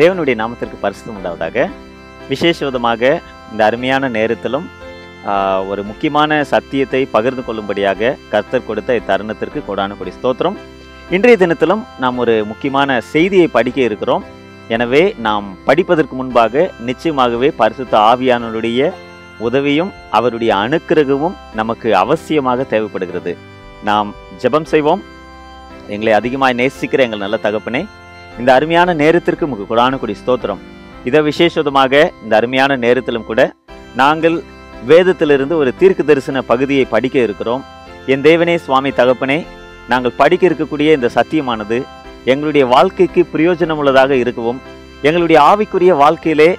தேவனுடைய நாமத்திற்கு பரிசுத்தம் உண்டாவதாக விசேஷவிதமாக இந்த அருமையான நேரத்திலும் ஒரு முக்கியமான சத்தியத்தை பகிர்ந்து கொள்ளும்படியாக கர்த்தர் கொடுத்த இத்தருணத்திற்கு கொடான கொடி ஸ்தோத்திரம் இன்றைய தினத்திலும் நாம் ஒரு முக்கியமான செய்தியை படிக்க இருக்கிறோம் எனவே நாம் படிப்பதற்கு முன்பாக நிச்சயமாகவே பரிசுத்த ஆவியானவருடைய உதவியும் அவருடைய அணுக்கிரகமும் நமக்கு அவசியமாக தேவைப்படுகிறது நாம் ஜெபம் செய்வோம் எங்களை அதிகமாக நேசிக்கிற எங்கள் நல்ல தகப்பனே இந்த அருமையான நேரத்திற்கு முக குரானுக்குடி ஸ்தோத்திரம் இதை விசேஷமாக இந்த அருமையான நேரத்திலும் கூட நாங்கள் வேதத்திலிருந்து ஒரு தீர்க்கு தரிசன பகுதியை படிக்க இருக்கிறோம் என் தேவனே சுவாமி தகப்பனே நாங்கள் படிக்க இருக்கக்கூடிய இந்த சத்தியமானது எங்களுடைய வாழ்க்கைக்கு பிரயோஜனம் உள்ளதாக இருக்கவும் எங்களுடைய ஆவிக்குரிய வாழ்க்கையிலே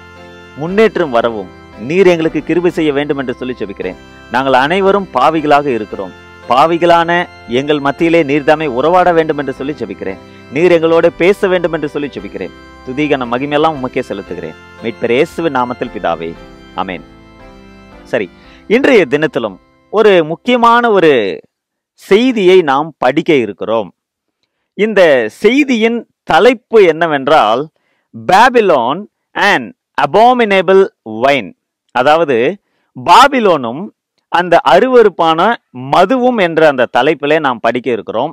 முன்னேற்றம் வரவும் நீர் எங்களுக்கு கிருபி செய்ய வேண்டும் என்று சொல்லி செபிக்கிறேன் நாங்கள் அனைவரும் பாவிகளாக இருக்கிறோம் பாவிகளான எங்கள் மத்தியிலே நீர்தாமே உறவாட வேண்டும் என்று சொல்லி ஜெபிக்கிறேன் நீர் எங்களோட பேச வேண்டும் என்று சொல்லி ஜெபிக்கிறேன் துதிகன மகிமையெல்லாம் உமக்கே செலுத்துகிறேன் மீட்பர் இயேசுவின் நாமத்தில் பிதாவே அமேன் சரி இன்றைய தினத்திலும் ஒரு முக்கியமான ஒரு செய்தியை நாம் படிக்க இருக்கிறோம் இந்த செய்தியின் தலைப்பு என்னவென்றால் பேபிலோன் அண்ட் அபாமினேபிள் வைன் அதாவது பாபிலோனும் அந்த அருவறுப்பான மதுவும் என்ற அந்த தலைப்பிலே நாம் படிக்க இருக்கிறோம்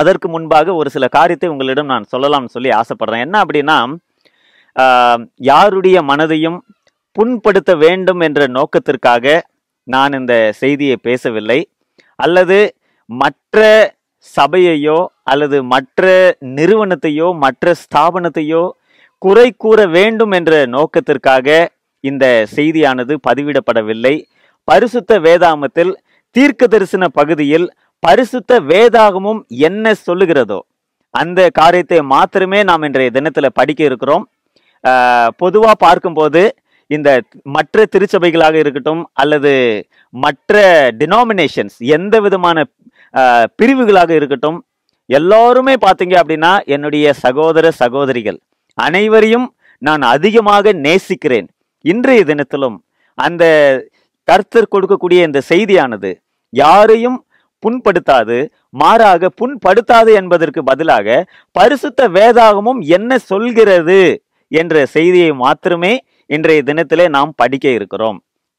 அதற்கு முன்பாக ஒரு சில காரியத்தை உங்களிடம் நான் சொல்லலாம்னு சொல்லி ஆசைப்படுறேன் என்ன அப்படின்னா யாருடைய மனதையும் புண்படுத்த வேண்டும் என்ற நோக்கத்திற்காக நான் இந்த செய்தியை பேசவில்லை அல்லது மற்ற சபையையோ அல்லது மற்ற நிறுவனத்தையோ மற்ற ஸ்தாபனத்தையோ குறை கூற வேண்டும் என்ற நோக்கத்திற்காக இந்த செய்தியானது பதிவிடப்படவில்லை பரிசுத்த வேதாமத்தில் தீர்க்க தரிசன பகுதியில் பரிசுத்த வேதாகமும் என்ன சொல்லுகிறதோ அந்த காரியத்தை மாத்திரமே நாம் இன்றைய தினத்தில் படிக்க இருக்கிறோம் பொதுவாக பார்க்கும்போது இந்த மற்ற திருச்சபைகளாக இருக்கட்டும் அல்லது மற்ற டினாமினேஷன்ஸ் எந்த விதமான பிரிவுகளாக இருக்கட்டும் எல்லோருமே பார்த்தீங்க அப்படின்னா என்னுடைய சகோதர சகோதரிகள் அனைவரையும் நான் அதிகமாக நேசிக்கிறேன் இன்றைய தினத்திலும் அந்த கர்த்தர் கொடுக்கக்கூடிய இந்த செய்தியானது யாரையும் புண்படுத்தாது மாறாக புண்படுத்தாது என்பதற்கு பதிலாக பரிசுத்த வேதாகமும் என்ன சொல்கிறது என்ற செய்தியை மாத்திரமே இன்றைய தினத்திலே நாம் படிக்க இருக்கிறோம்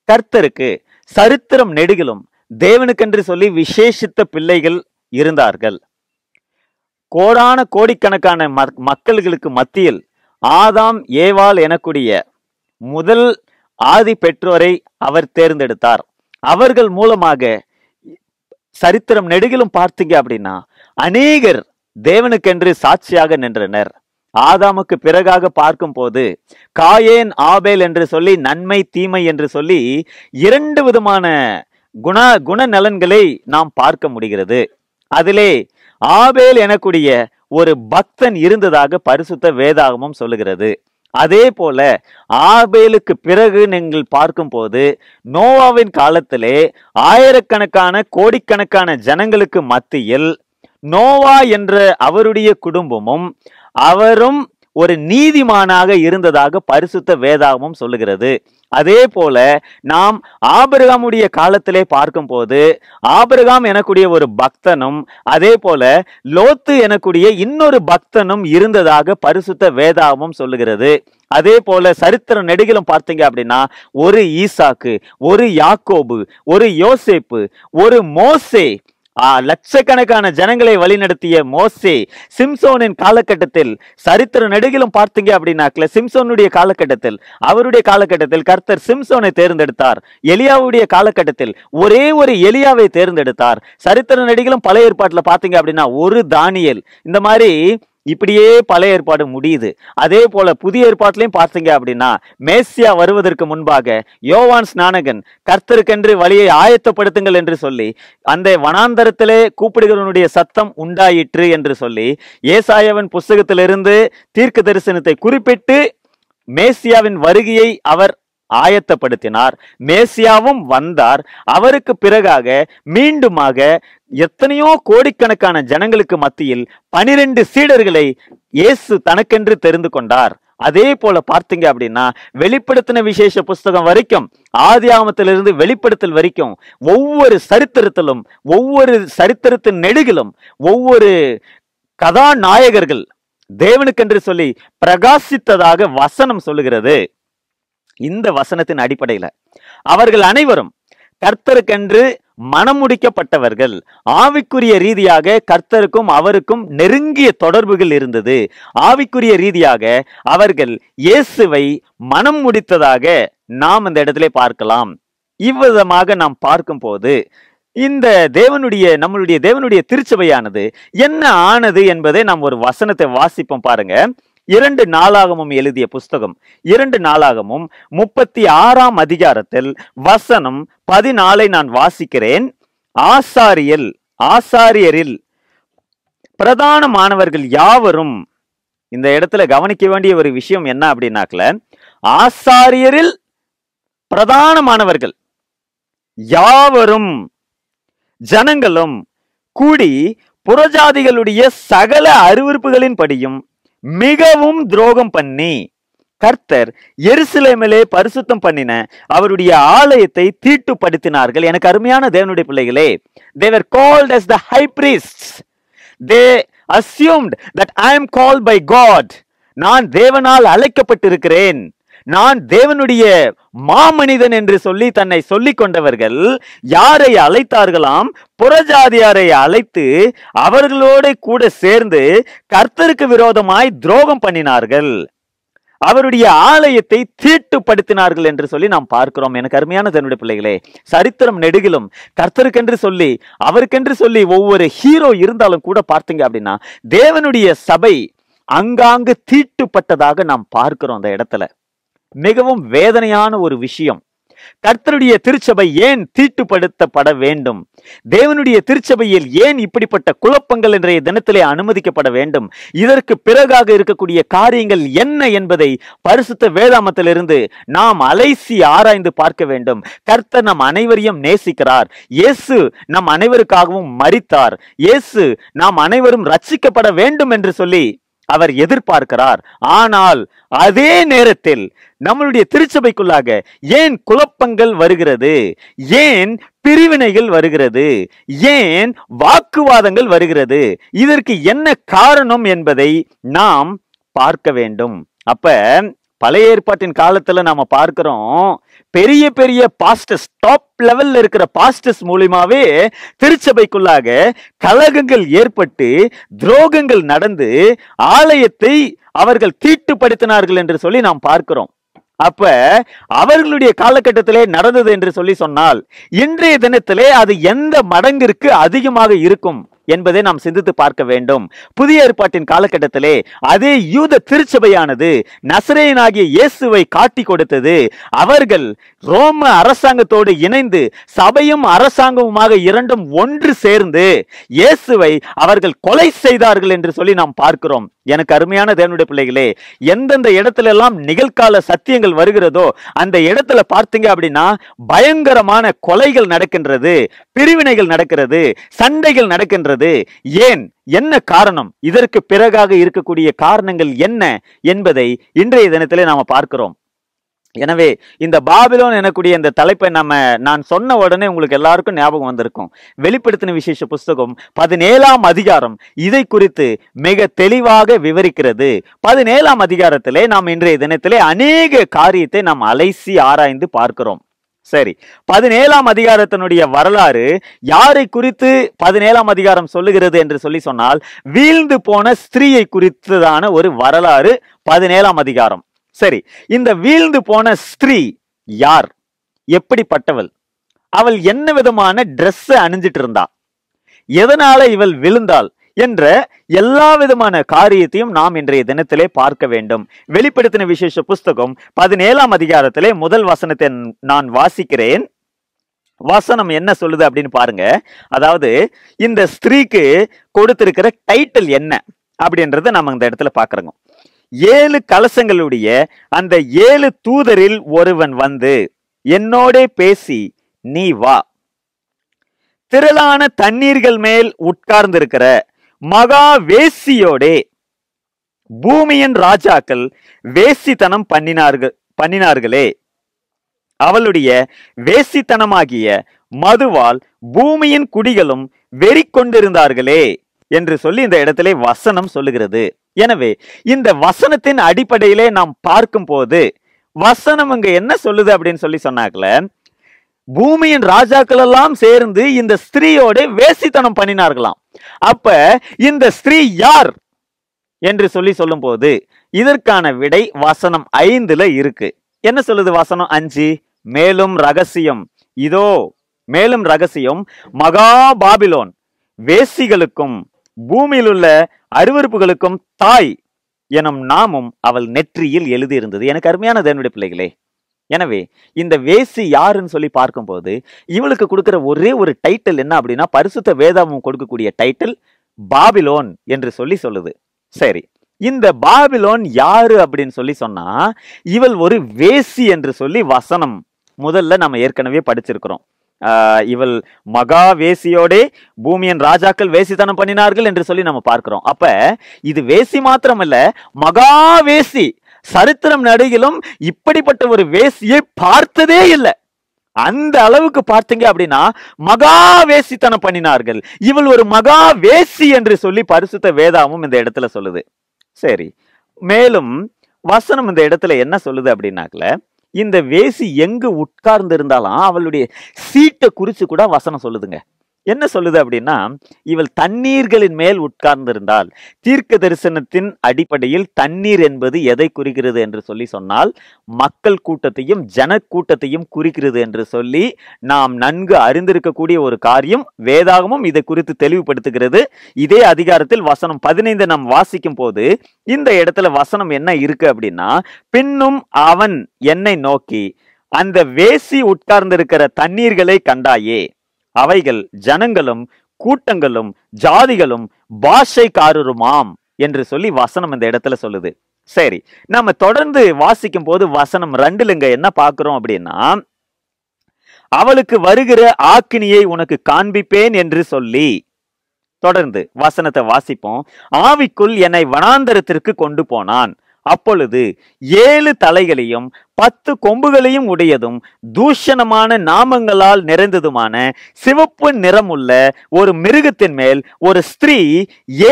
கர்த்தருக்கு சரித்திரம் நெடுகிலும் தேவனுக்கென்று சொல்லி விசேஷித்த பிள்ளைகள் இருந்தார்கள் கோடான கோடிக்கணக்கான மக்கள்களுக்கு மத்தியில் ஆதாம் ஏவாள் எனக்கூடிய முதல் ஆதி பெற்றோரை அவர் தேர்ந்தெடுத்தார் அவர்கள் மூலமாக சரித்திரம் நெடுகிலும் பார்த்தீங்க அப்படின்னா அநேகர் தேவனுக்கென்று சாட்சியாக நின்றனர் ஆதாமுக்கு பிறகாக பார்க்கும் போது காயேன் ஆபேல் என்று சொல்லி நன்மை தீமை என்று சொல்லி இரண்டு விதமான குண குண நலன்களை நாம் பார்க்க முடிகிறது அதிலே ஆபேல் எனக்கூடிய ஒரு பக்தன் இருந்ததாக பரிசுத்த வேதாகமும் சொல்லுகிறது அதே போல ஆபேலுக்கு பிறகு நீங்கள் பார்க்கும்போது நோவாவின் காலத்திலே ஆயிரக்கணக்கான கோடிக்கணக்கான ஜனங்களுக்கு மத்தியில் நோவா என்ற அவருடைய குடும்பமும் அவரும் ஒரு நீதிமானாக இருந்ததாக பரிசுத்த வேதாகமும் சொல்லுகிறது அதே போல நாம் ஆபிரகாமுடைய காலத்திலே பார்க்கும்போது ஆபிரகாம் எனக்கூடிய ஒரு பக்தனும் அதே போல லோத்து எனக்கூடிய இன்னொரு பக்தனும் இருந்ததாக பரிசுத்த வேதாவும் சொல்லுகிறது அதே போல சரித்திர நெடுகிலும் பார்த்தீங்க அப்படின்னா ஒரு ஈசாக்கு ஒரு யாக்கோபு ஒரு யோசேப்பு ஒரு மோசே லட்சக்கணக்கான ஜனங்களை வழிநடத்திய மோசே சிம்சோனின் காலகட்டத்தில் சரித்திர நெடுகிலும் பார்த்தீங்க அப்படின்னாக்கல சிம்சோனுடைய காலகட்டத்தில் அவருடைய காலகட்டத்தில் கர்த்தர் சிம்சோனை தேர்ந்தெடுத்தார் எலியாவுடைய காலகட்டத்தில் ஒரே ஒரு எலியாவை தேர்ந்தெடுத்தார் சரித்திர நெடுகிலும் பல ஏற்பாட்டில் பார்த்தீங்க அப்படின்னா ஒரு தானியல் இந்த மாதிரி இப்படியே பழைய ஏற்பாடு முடியுது அதே போல புதிய ஏற்பாட்டிலையும் பார்த்தீங்க அப்படின்னா மேசியா வருவதற்கு முன்பாக யோவான் ஸ்நானகன் கர்த்தருக்கென்று வழியை ஆயத்தப்படுத்துங்கள் என்று சொல்லி அந்த வனாந்தரத்திலே கூப்பிடுகிறவனுடைய சத்தம் உண்டாயிற்று என்று சொல்லி ஏசாயவன் புஸ்தகத்திலிருந்து தீர்க்க தரிசனத்தை குறிப்பிட்டு மேசியாவின் வருகையை அவர் ஆயத்தப்படுத்தினார் மேசியாவும் வந்தார் அவருக்கு பிறகாக மீண்டுமாக எத்தனையோ கோடிக்கணக்கான ஜனங்களுக்கு மத்தியில் பனிரெண்டு சீடர்களை இயேசு தனக்கென்று தெரிந்து கொண்டார் அதே போல பார்த்தீங்க அப்படின்னா வெளிப்படுத்தின விசேஷ புஸ்தகம் வரைக்கும் ஆதி ஆமத்திலிருந்து வெளிப்படுத்தல் வரைக்கும் ஒவ்வொரு சரித்திரத்திலும் ஒவ்வொரு சரித்திரத்தின் நெடுகிலும் ஒவ்வொரு கதாநாயகர்கள் தேவனுக்கென்று சொல்லி பிரகாசித்ததாக வசனம் சொல்லுகிறது இந்த வசனத்தின் அடிப்படையில் அவர்கள் அனைவரும் கர்த்தருக்கென்று மனமுடிக்கப்பட்டவர்கள் ஆவிக்குரிய ரீதியாக கர்த்தருக்கும் அவருக்கும் நெருங்கிய தொடர்புகள் இருந்தது ஆவிக்குரிய ரீதியாக அவர்கள் இயேசுவை மனம் முடித்ததாக நாம் அந்த இடத்துல பார்க்கலாம் இவ்விதமாக நாம் பார்க்கும்போது இந்த தேவனுடைய நம்மளுடைய தேவனுடைய திருச்சபையானது என்ன ஆனது என்பதை நாம் ஒரு வசனத்தை வாசிப்போம் பாருங்க இரண்டு நாளாகமும் எழுதிய புஸ்தகம் இரண்டு நாளாகமும் முப்பத்தி ஆறாம் அதிகாரத்தில் வசனம் பதினாலை நான் வாசிக்கிறேன் ஆசாரியல் ஆசாரியரில் பிரதான மாணவர்கள் யாவரும் இந்த இடத்துல கவனிக்க வேண்டிய ஒரு விஷயம் என்ன அப்படின்னாக்கல ஆசாரியரில் பிரதானமானவர்கள் யாவரும் ஜனங்களும் கூடி புறஜாதிகளுடைய சகல அறிவிப்புகளின் படியும் மிகவும் துரோகம் பண்ணி கர்த்தர் எருசலேமிலே பரிசுத்தம் பண்ணின அவருடைய ஆலயத்தை தீட்டுப்படுத்தினார்கள் எனக்கு அருமையான தேவனுடைய பிள்ளைகளே தேவர் called as the high priest they assumed that I am call by God நான் தேவனால் அழைக்கப்பட்டிருக்கிறேன் நான் தேவனுடைய மாமனிதன் என்று சொல்லி தன்னை சொல்லிக் கொண்டவர்கள் யாரை அழைத்தார்களாம் புறஜாதியாரை அழைத்து அவர்களோட கூட சேர்ந்து கர்த்தருக்கு விரோதமாய் துரோகம் பண்ணினார்கள் அவருடைய ஆலயத்தை தீட்டுப்படுத்தினார்கள் என்று சொல்லி நாம் பார்க்கிறோம் எனக்கு அருமையான தன்னுடைய பிள்ளைகளே சரித்திரம் நெடுகிலும் கர்த்தருக்கென்று சொல்லி அவருக்கென்று சொல்லி ஒவ்வொரு ஹீரோ இருந்தாலும் கூட பார்த்தீங்க அப்படின்னா தேவனுடைய சபை அங்காங்கு தீட்டுப்பட்டதாக நாம் பார்க்கிறோம் அந்த இடத்துல மிகவும் வேதனையான ஒரு விஷயம் கர்த்தருடைய திருச்சபை ஏன் தீட்டுப்படுத்தப்பட வேண்டும் தேவனுடைய திருச்சபையில் ஏன் இப்படிப்பட்ட குழப்பங்கள் இன்றைய தினத்திலே அனுமதிக்கப்பட வேண்டும் இதற்கு பிறகாக இருக்கக்கூடிய காரியங்கள் என்ன என்பதை பரிசுத்த வேதாமத்திலிருந்து நாம் அலைசி ஆராய்ந்து பார்க்க வேண்டும் கர்த்தர் நம் அனைவரையும் நேசிக்கிறார் இயேசு நம் அனைவருக்காகவும் மறித்தார் இயேசு நாம் அனைவரும் ரட்சிக்கப்பட வேண்டும் என்று சொல்லி அவர் எதிர்பார்க்கிறார் ஆனால் அதே நேரத்தில் நம்மளுடைய திருச்சபைக்குள்ளாக ஏன் குழப்பங்கள் வருகிறது ஏன் பிரிவினைகள் வருகிறது ஏன் வாக்குவாதங்கள் வருகிறது இதற்கு என்ன காரணம் என்பதை நாம் பார்க்க வேண்டும் அப்ப பழைய ஏற்பாட்டின் காலத்துல நாம பார்க்கிறோம் பெரிய பெரிய பாஸ்டர்ஸ் டாப் லெவல்ல இருக்கிற பாஸ்டர்ஸ் மூலியமாவே திருச்சபைக்குள்ளாக கழகங்கள் ஏற்பட்டு துரோகங்கள் நடந்து ஆலயத்தை அவர்கள் தீட்டுப்படுத்தினார்கள் என்று சொல்லி நாம் பார்க்கிறோம் அப்ப அவர்களுடைய காலகட்டத்திலே நடந்தது என்று சொல்லி சொன்னால் இன்றைய தினத்திலே அது எந்த மடங்கிற்கு அதிகமாக இருக்கும் என்பதை நாம் சிந்தித்து பார்க்க வேண்டும் புதிய ஏற்பாட்டின் காலகட்டத்திலே அதே யூத திருச்சபையானது நசரேயனாகிய இயேசுவை காட்டி கொடுத்தது அவர்கள் ரோம அரசாங்கத்தோடு இணைந்து சபையும் அரசாங்கமுமாக இரண்டும் ஒன்று சேர்ந்து இயேசுவை அவர்கள் கொலை செய்தார்கள் என்று சொல்லி நாம் பார்க்கிறோம் எனக்கு அருமையான தேவனுடைய பிள்ளைகளே எந்தெந்த இடத்துல எல்லாம் நிகழ்கால சத்தியங்கள் வருகிறதோ அந்த இடத்துல பார்த்தீங்க அப்படின்னா பயங்கரமான கொலைகள் நடக்கின்றது பிரிவினைகள் நடக்கிறது சண்டைகள் நடக்கின்றது ஏன் என்ன காரணம் இதற்கு பிறகாக இருக்கக்கூடிய காரணங்கள் என்ன என்பதை இன்றைய தினத்திலே நாம பார்க்கிறோம் எனவே இந்த பாபிலோன் எனக்கூடிய இந்த தலைப்பை நம்ம நான் சொன்ன உடனே உங்களுக்கு எல்லாருக்கும் ஞாபகம் வந்திருக்கும் வெளிப்படுத்தின விசேஷ புஸ்தகம் பதினேழாம் அதிகாரம் இதை குறித்து மிக தெளிவாக விவரிக்கிறது பதினேழாம் அதிகாரத்திலே நாம் இன்றைய தினத்திலே அநேக காரியத்தை நாம் அலைசி ஆராய்ந்து பார்க்கிறோம் சரி பதினேழாம் அதிகாரத்தினுடைய வரலாறு யாரை குறித்து பதினேழாம் அதிகாரம் சொல்லுகிறது என்று சொல்லி சொன்னால் வீழ்ந்து போன ஸ்திரீயை குறித்ததான ஒரு வரலாறு பதினேழாம் அதிகாரம் சரி இந்த வீழ்ந்து போன ஸ்திரீ யார் எப்படிப்பட்டவள் அவள் என்ன விதமான ட்ரெஸ் அணிஞ்சிட்டு இருந்தா எதனால இவள் விழுந்தாள் என்ற எல்லா விதமான காரியத்தையும் நாம் இன்றைய தினத்திலே பார்க்க வேண்டும் வெளிப்படுத்தின விசேஷ புஸ்தகம் பதினேழாம் அதிகாரத்திலே முதல் வசனத்தை நான் வாசிக்கிறேன் வசனம் என்ன சொல்லுது அப்படின்னு பாருங்க அதாவது இந்த ஸ்திரீக்கு கொடுத்திருக்கிற டைட்டில் என்ன அப்படின்றத நம்ம இந்த இடத்துல பாக்குறோங்க ஏழு கலசங்களுடைய அந்த ஏழு தூதரில் ஒருவன் வந்து என்னோட பேசி நீ வா திரளான தண்ணீர்கள் மேல் உட்கார்ந்திருக்கிற மகா வேசியோடே பூமியின் ராஜாக்கள் வேசித்தனம் பண்ணினார்கள் பண்ணினார்களே அவளுடைய வேசித்தனமாகிய மதுவால் பூமியின் குடிகளும் வெறி கொண்டிருந்தார்களே என்று சொல்லி இந்த இடத்திலே வசனம் சொல்லுகிறது எனவே இந்த வசனத்தின் அடிப்படையிலே நாம் பார்க்கும் போது வசனம் இங்க என்ன சொல்லுது அப்படின்னு சொல்லி சொன்னாக்கல பூமியின் ராஜாக்கள் எல்லாம் சேர்ந்து இந்த ஸ்திரீயோட வேசித்தனம் பண்ணினார்களாம் அப்ப இந்த ஸ்திரீ யார் என்று சொல்லி சொல்லும் போது இதற்கான விடை வசனம் ஐந்துல இருக்கு என்ன சொல்லுது வசனம் அஞ்சு மேலும் ரகசியம் இதோ மேலும் ரகசியம் மகா பாபிலோன் வேசிகளுக்கும் பூமியில் உள்ள அருவறுப்புகளுக்கும் தாய் எனும் நாமும் அவள் நெற்றியில் எழுதியிருந்தது எனக்கு அருமையான என்னுடைய பிள்ளைகளே எனவே இந்த வேசி யாருன்னு சொல்லி பார்க்கும்போது இவளுக்கு கொடுக்குற ஒரே ஒரு டைட்டில் என்ன அப்படின்னா பரிசுத்த வேதாமும் கொடுக்கக்கூடிய டைட்டில் பாபிலோன் என்று சொல்லி சொல்லுது சரி இந்த பாபிலோன் யாரு அப்படின்னு சொல்லி சொன்னா இவள் ஒரு வேசி என்று சொல்லி வசனம் முதல்ல நம்ம ஏற்கனவே படிச்சிருக்கிறோம் இவள் மகா வேசியோடே பூமியின் ராஜாக்கள் வேசித்தனம் பண்ணினார்கள் என்று சொல்லி நம்ம பார்க்கிறோம் அப்ப இது வேசி இல்ல மகா வேசி சரித்திரம் நடிகிலும் இப்படிப்பட்ட ஒரு வேசியை பார்த்ததே இல்லை அந்த அளவுக்கு பார்த்தீங்க அப்படின்னா மகா வேசித்தனம் பண்ணினார்கள் இவள் ஒரு மகா வேசி என்று சொல்லி பரிசுத்த வேதாவும் இந்த இடத்துல சொல்லுது சரி மேலும் வசனம் இந்த இடத்துல என்ன சொல்லுது அப்படின்னாக்கல இந்த வேசி எங்கு உட்கார்ந்து இருந்தாலும் அவளுடைய சீட்டை குறிச்சு கூட வசனம் சொல்லுதுங்க என்ன சொல்லுது அப்படின்னா இவள் தண்ணீர்களின் மேல் உட்கார்ந்திருந்தால் தீர்க்க தரிசனத்தின் அடிப்படையில் தண்ணீர் என்பது எதை குறிக்கிறது என்று சொல்லி சொன்னால் மக்கள் கூட்டத்தையும் ஜன கூட்டத்தையும் குறிக்கிறது என்று சொல்லி நாம் நன்கு அறிந்திருக்கக்கூடிய ஒரு காரியம் வேதாகமும் இதை குறித்து தெளிவுபடுத்துகிறது இதே அதிகாரத்தில் வசனம் பதினைந்து நாம் வாசிக்கும் போது இந்த இடத்துல வசனம் என்ன இருக்கு அப்படின்னா பின்னும் அவன் என்னை நோக்கி அந்த வேசி உட்கார்ந்திருக்கிற தண்ணீர்களை கண்டாயே அவைகள் ஜனங்களும் கூட்டங்களும் ஜாதிகளும் பாஷைக்காரருமாம் என்று சொல்லி வசனம் இந்த இடத்துல சொல்லுது சரி நம்ம தொடர்ந்து வாசிக்கும் போது வசனம் ரெண்டுல இங்க என்ன பாக்குறோம் அப்படின்னா அவளுக்கு வருகிற ஆக்கினியை உனக்கு காண்பிப்பேன் என்று சொல்லி தொடர்ந்து வசனத்தை வாசிப்போம் ஆவிக்குள் என்னை வனாந்தரத்திற்கு கொண்டு போனான் அப்பொழுது ஏழு தலைகளையும் பத்து கொம்புகளையும் உடையதும் தூஷணமான நாமங்களால் நிறைந்ததுமான சிவப்பு நிறமுள்ள ஒரு மிருகத்தின் மேல் ஒரு ஸ்திரீ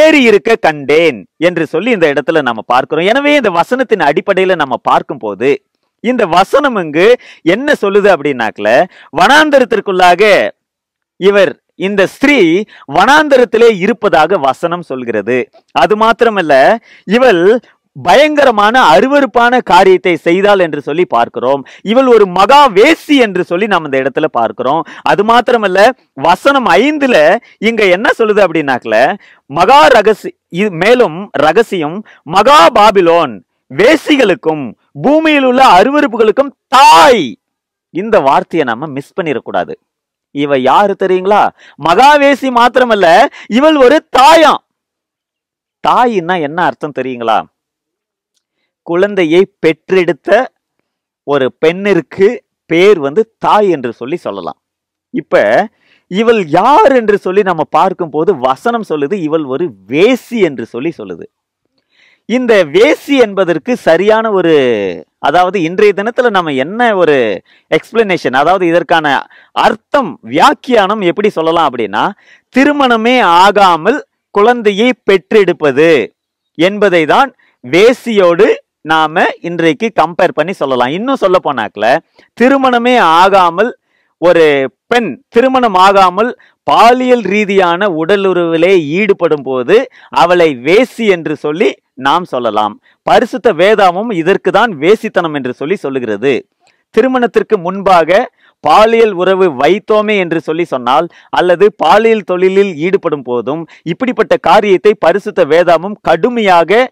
ஏறி இருக்க கண்டேன் என்று சொல்லி இந்த இடத்துல நம்ம பார்க்கிறோம் எனவே இந்த வசனத்தின் அடிப்படையில் நம்ம பார்க்கும்போது இந்த வசனம் இங்கு என்ன சொல்லுது அப்படின்னாக்கல வனாந்தரத்திற்குள்ளாக இவர் இந்த ஸ்திரீ வனாந்தரத்திலே இருப்பதாக வசனம் சொல்கிறது அது மாத்திரமல்ல இவள் பயங்கரமான அருவறுப்பான காரியத்தை செய்தாள் என்று சொல்லி பார்க்கிறோம் இவள் ஒரு மகா வேசி என்று சொல்லி நாம் இந்த இடத்துல பார்க்கிறோம் அது மாத்திரமல்ல வசனம் ஐந்துல இங்க என்ன சொல்லுது அப்படின்னாக்கல மகா ரகசிய மேலும் ரகசியம் மகா பாபிலோன் வேசிகளுக்கும் பூமியில் உள்ள அருவறுப்புகளுக்கும் தாய் இந்த வார்த்தையை நம்ம மிஸ் பண்ணிடக்கூடாது இவ யாரு தெரியுங்களா மகாவேசி மாத்திரமல்ல இவள் ஒரு தாயாம் தாயின்னா என்ன அர்த்தம் தெரியுங்களா குழந்தையை பெற்றெடுத்த ஒரு பெண்ணிற்கு பேர் வந்து தாய் என்று சொல்லி சொல்லலாம் இப்போ இவள் யார் என்று சொல்லி நம்ம பார்க்கும்போது வசனம் சொல்லுது இவள் ஒரு வேசி என்று சொல்லி சொல்லுது இந்த வேசி என்பதற்கு சரியான ஒரு அதாவது இன்றைய தினத்தில் நம்ம என்ன ஒரு எக்ஸ்பிளனேஷன் அதாவது இதற்கான அர்த்தம் வியாக்கியானம் எப்படி சொல்லலாம் அப்படின்னா திருமணமே ஆகாமல் குழந்தையை பெற்றெடுப்பது என்பதை தான் வேசியோடு நாம் இன்றைக்கு கம்பேர் பண்ணி சொல்லலாம் இன்னும் சொல்ல போனாக்கில் திருமணமே ஆகாமல் ஒரு பெண் திருமணம் ஆகாமல் பாலியல் ரீதியான உடலுறவிலே ஈடுபடும் போது அவளை வேசி என்று சொல்லி நாம் சொல்லலாம் பரிசுத்த வேதாமும் இதற்கு தான் வேசித்தனம் என்று சொல்லி சொல்லுகிறது திருமணத்திற்கு முன்பாக பாலியல் உறவு வைத்தோமே என்று சொல்லி சொன்னால் அல்லது பாலியல் தொழிலில் ஈடுபடும் போதும் இப்படிப்பட்ட காரியத்தை பரிசுத்த வேதாமும் கடுமையாக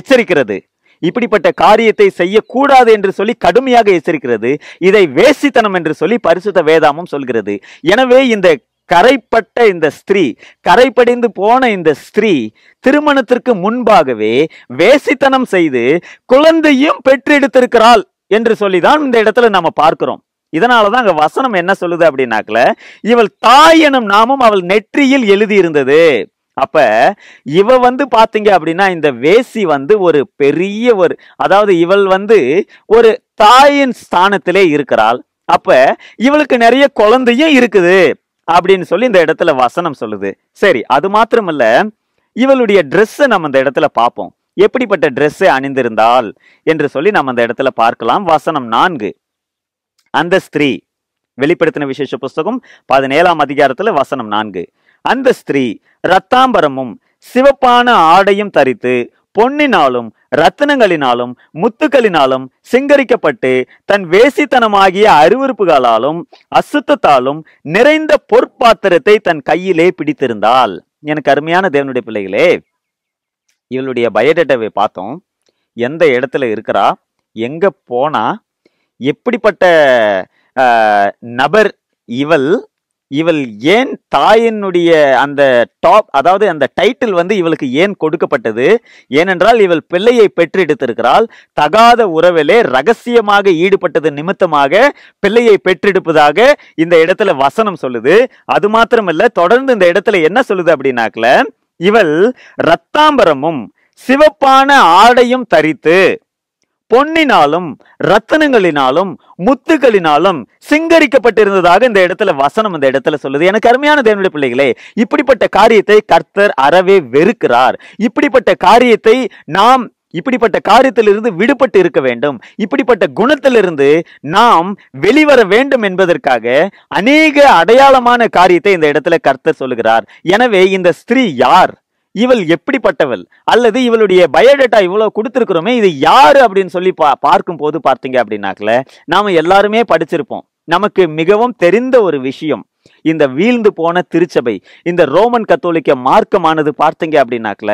எச்சரிக்கிறது இப்படிப்பட்ட காரியத்தை செய்யக்கூடாது என்று சொல்லி கடுமையாக எச்சரிக்கிறது இதை வேசித்தனம் என்று சொல்லி பரிசுத்த வேதாமும் சொல்கிறது எனவே இந்த கரைப்பட்ட இந்த ஸ்திரீ கரைப்படைந்து போன இந்த ஸ்திரீ திருமணத்திற்கு முன்பாகவே வேசித்தனம் செய்து குழந்தையும் பெற்றெடுத்திருக்கிறாள் என்று சொல்லிதான் இந்த இடத்துல நம்ம பார்க்கிறோம் இதனாலதான் தான் அங்க வசனம் என்ன சொல்லுது அப்படின்னாக்கல இவள் தாய் எனும் நாமும் அவள் நெற்றியில் எழுதியிருந்தது அப்ப இவ வந்து பாத்தீங்க அப்படின்னா இந்த வேசி வந்து ஒரு பெரிய ஒரு அதாவது இவள் வந்து ஒரு தாயின் ஸ்தானத்திலே இருக்கிறாள் அப்ப இவளுக்கு நிறைய குழந்தையும் இருக்குது அப்படின்னு சொல்லி இந்த இடத்துல வசனம் சொல்லுது சரி அது மாத்திரமல்ல இவளுடைய ட்ரெஸ்ஸை நம்ம இந்த இடத்துல பார்ப்போம் எப்படிப்பட்ட ட்ரெஸ்ஸை அணிந்திருந்தால் என்று சொல்லி நம்ம அந்த இடத்துல பார்க்கலாம் வசனம் நான்கு அந்த ஸ்திரீ வெளிப்படுத்தின விசேஷ புஸ்தகம் பதினேழாம் அதிகாரத்துல வசனம் நான்கு அந்த ஸ்திரீ ரத்தாம்பரமும் சிவப்பான ஆடையும் தரித்து பொன்னினாலும் ரத்தினங்களினாலும் முத்துக்களினாலும் சிங்கரிக்கப்பட்டு தன் வேசித்தனமாகிய அறிவுறுப்புகளாலும் அசுத்தத்தாலும் நிறைந்த பொற்பாத்திரத்தை தன் கையிலே பிடித்திருந்தாள் எனக்கு அருமையான தேவனுடைய பிள்ளைகளே இவளுடைய பயோடேட்டாவை பார்த்தோம் எந்த இடத்துல இருக்கிறா எங்க போனா எப்படிப்பட்ட நபர் இவள் இவள் ஏன் தாயினுடைய அந்த டாப் அதாவது அந்த டைட்டில் வந்து இவளுக்கு ஏன் கொடுக்கப்பட்டது ஏனென்றால் இவள் பிள்ளையை பெற்றெடுத்திருக்கிறாள் தகாத உறவிலே ரகசியமாக ஈடுபட்டது நிமித்தமாக பிள்ளையை பெற்றெடுப்பதாக இந்த இடத்துல வசனம் சொல்லுது அது மாத்திரமல்ல தொடர்ந்து இந்த இடத்துல என்ன சொல்லுது அப்படின்னாக்கல இவள் ரத்தாம்பரமும் சிவப்பான ஆடையும் தரித்து பொன்னினாலும் ரத்தனங்களினாலும் முத்துக்களினாலும் சிங்கரிக்கப்பட்டிருந்ததாக இந்த இடத்துல வசனம் இந்த இடத்துல சொல்லுது எனக்கு அருமையான தேவனுடைய பிள்ளைகளே இப்படிப்பட்ட காரியத்தை கர்த்தர் அறவே வெறுக்கிறார் இப்படிப்பட்ட காரியத்தை நாம் இப்படிப்பட்ட காரியத்திலிருந்து விடுபட்டு இருக்க வேண்டும் இப்படிப்பட்ட குணத்திலிருந்து நாம் வெளிவர வேண்டும் என்பதற்காக அநேக அடையாளமான காரியத்தை இந்த இடத்துல கர்த்தர் சொல்லுகிறார் எனவே இந்த ஸ்திரீ யார் இவள் எப்படிப்பட்டவள் அல்லது இவளுடைய பயோடேட்டா இவ்வளோ கொடுத்துருக்குறோமே இது யாரு அப்படின்னு சொல்லி பா பார்க்கும் போது பார்த்தீங்க அப்படின்னாக்கல நாம் எல்லாருமே படிச்சிருப்போம் நமக்கு மிகவும் தெரிந்த ஒரு விஷயம் இந்த வீழ்ந்து போன திருச்சபை இந்த ரோமன் கத்தோலிக்க மார்க்கமானது பார்த்தீங்க அப்படின்னாக்கல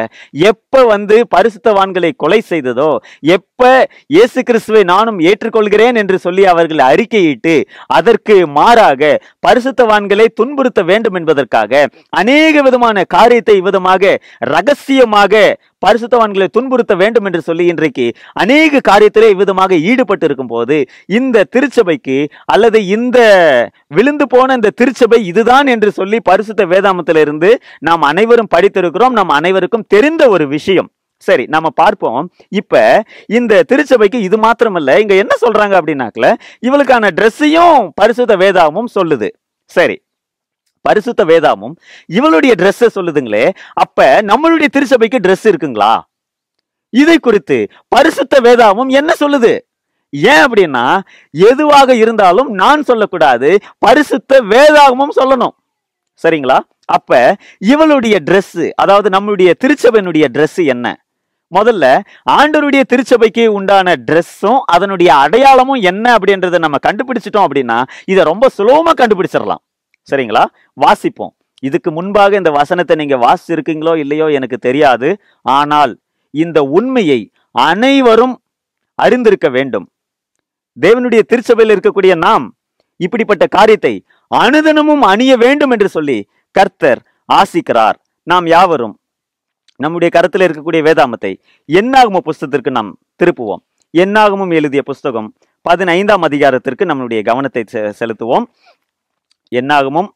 எப்போ வந்து பரிசுத்தவான்களை கொலை செய்ததோ எப்போ இயேசு கிறிஸ்துவை நானும் ஏற்றுக்கொள்கிறேன் என்று சொல்லி அவர்கள் அறிக்கையிட்டு அதற்கு மாறாக பரிசுத்தவான்களை துன்புறுத்த வேண்டும் என்பதற்காக அநேக விதமான காரியத்தை விதமாக ரகசியமாக பரிசுத்தவான்களை துன்புறுத்த வேண்டும் என்று சொல்லி இன்றைக்கு அநேக காரியத்திலே இவ்விதமாக ஈடுபட்டு இருக்கும் போது இந்த திருச்சபைக்கு அல்லது இந்த விழுந்து போன இந்த திருச்சபை இதுதான் என்று சொல்லி பரிசுத்த வேதாமத்திலிருந்து நாம் அனைவரும் படித்திருக்கிறோம் நாம் அனைவருக்கும் தெரிந்த ஒரு விஷயம் சரி நம்ம பார்ப்போம் இப்ப இந்த திருச்சபைக்கு இது இல்ல இங்க என்ன சொல்றாங்க அப்படின்னாக்கல இவளுக்கான ட்ரெஸ்ஸையும் பரிசுத்த வேதாமும் சொல்லுது சரி பரிசுத்த வேதாமும் இவளுடைய ட்ரெஸ் சொல்லுதுங்களே அப்ப நம்மளுடைய திருச்சபைக்கு ட்ரெஸ் இருக்குங்களா இதை குறித்து பரிசுத்த வேதாமும் என்ன சொல்லுது ஏன் அப்படின்னா எதுவாக இருந்தாலும் நான் சொல்லக்கூடாது பரிசுத்த வேதாகமும் சொல்லணும் சரிங்களா அப்ப இவளுடைய ட்ரெஸ் அதாவது நம்மளுடைய திருச்சபையினுடைய ட்ரெஸ் என்ன முதல்ல ஆண்டருடைய திருச்சபைக்கு உண்டான ட்ரெஸ்ஸும் அதனுடைய அடையாளமும் என்ன அப்படின்றத நம்ம கண்டுபிடிச்சிட்டோம் அப்படின்னா இதை ரொம்ப சுலபமாக கண்டுபிடிச்சிடலாம் சரிங்களா வாசிப்போம் இதுக்கு முன்பாக இந்த வசனத்தை நீங்க வாசிச்சிருக்கீங்களோ இல்லையோ எனக்கு தெரியாது ஆனால் இந்த உண்மையை அனைவரும் அறிந்திருக்க வேண்டும் தேவனுடைய திருச்சபையில் இருக்கக்கூடிய நாம் இப்படிப்பட்ட காரியத்தை அனுதனமும் அணிய வேண்டும் என்று சொல்லி கர்த்தர் ஆசிக்கிறார் நாம் யாவரும் நம்முடைய கருத்தில் இருக்கக்கூடிய வேதாமத்தை என்னாகும புஸ்தத்திற்கு நாம் திருப்புவோம் என்னாகமும் எழுதிய புஸ்தகம் பதினைந்தாம் அதிகாரத்திற்கு நம்மளுடைய கவனத்தை செலுத்துவோம் என்னாகமும்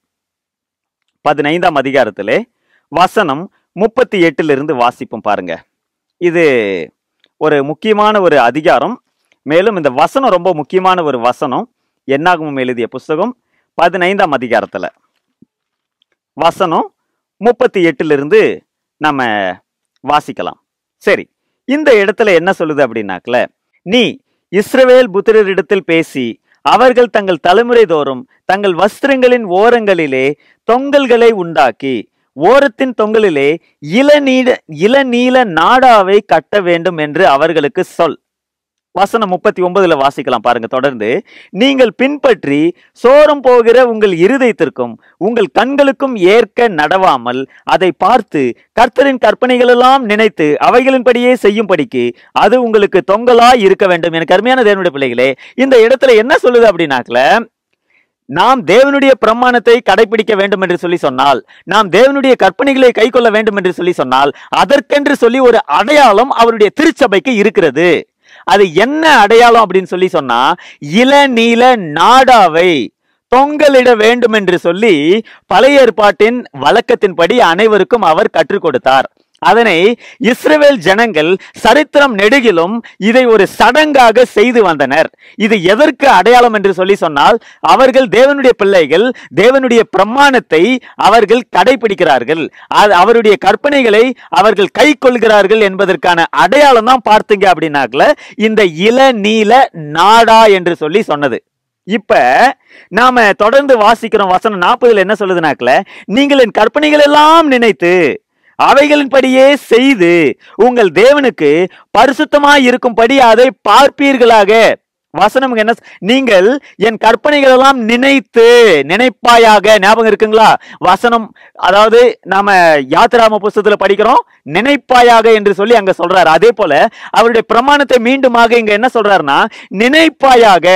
பதினைந்தாம் அதிகாரத்திலே வசனம் முப்பத்தி எட்டிலிருந்து வாசிப்போம் பாருங்க இது ஒரு முக்கியமான ஒரு அதிகாரம் மேலும் இந்த வசனம் ரொம்ப முக்கியமான ஒரு வசனம் என்னாகமும் எழுதிய புஸ்தகம் பதினைந்தாம் அதிகாரத்தில் வசனம் முப்பத்தி எட்டுலேருந்து நம்ம வாசிக்கலாம் சரி இந்த இடத்துல என்ன சொல்லுது அப்படின்னாக்கல நீ இஸ்ரவேல் புத்திரரிடத்தில் பேசி அவர்கள் தங்கள் தலைமுறை தோறும் தங்கள் வஸ்திரங்களின் ஓரங்களிலே தொங்கல்களை உண்டாக்கி ஓரத்தின் தொங்கலிலே இளநீல இளநீல நாடாவை கட்ட வேண்டும் என்று அவர்களுக்கு சொல் வசனம் முப்பத்தி ஒன்பதுல வாசிக்கலாம் பாருங்க தொடர்ந்து நீங்கள் பின்பற்றி சோரம் போகிற உங்கள் இருதயத்திற்கும் உங்கள் கண்களுக்கும் ஏற்க நடவாமல் அதை பார்த்து கர்த்தரின் கற்பனைகளெல்லாம் நினைத்து அவைகளின்படியே செய்யும்படிக்கு அது உங்களுக்கு தொங்கலா இருக்க வேண்டும் என கருமையான தேவனுடைய பிள்ளைகளே இந்த இடத்துல என்ன சொல்லுது அப்படின்னாக்கல நாம் தேவனுடைய பிரமாணத்தை கடைபிடிக்க வேண்டும் என்று சொல்லி சொன்னால் நாம் தேவனுடைய கற்பனைகளை கை கொள்ள வேண்டும் என்று சொல்லி சொன்னால் அதற்கென்று சொல்லி ஒரு அடையாளம் அவருடைய திருச்சபைக்கு இருக்கிறது அது என்ன அடையாளம் அப்படின்னு சொல்லி சொன்னா இளநீல நாடாவை தொங்கலிட வேண்டும் என்று சொல்லி பழைய ஏற்பாட்டின் வழக்கத்தின்படி அனைவருக்கும் அவர் கற்றுக் கொடுத்தார் அதனை இஸ்ரேல் ஜனங்கள் சரித்திரம் நெடுகிலும் இதை ஒரு சடங்காக செய்து வந்தனர் இது எதற்கு அடையாளம் என்று சொல்லி சொன்னால் அவர்கள் தேவனுடைய பிள்ளைகள் தேவனுடைய பிரமாணத்தை அவர்கள் கடைபிடிக்கிறார்கள் அவருடைய கற்பனைகளை அவர்கள் கை கொள்கிறார்கள் என்பதற்கான அடையாளம் தான் பார்த்துங்க அப்படின்னாக்கல இந்த இள நீல நாடா என்று சொல்லி சொன்னது இப்ப நாம தொடர்ந்து வாசிக்கிறோம் வசனம் நாற்பதுல என்ன சொல்லுதுனாக்கல நீங்கள் என் கற்பனைகள் எல்லாம் நினைத்து அவைகளின்படியே செய்து உங்கள் தேவனுக்கு பரிசுத்தமாய் இருக்கும்படி அதை பார்ப்பீர்களாக வசனம் என்ன நீங்கள் என் கற்பனைகள் எல்லாம் நினைத்து நினைப்பாயாக ஞாபகம் இருக்குங்களா வசனம் அதாவது நாம யாத்திராம புஸ்தத்துல படிக்கிறோம் நினைப்பாயாக என்று சொல்லி அங்க சொல்றாரு அதே போல அவருடைய பிரமாணத்தை மீண்டுமாக இங்க என்ன சொல்றாருன்னா நினைப்பாயாக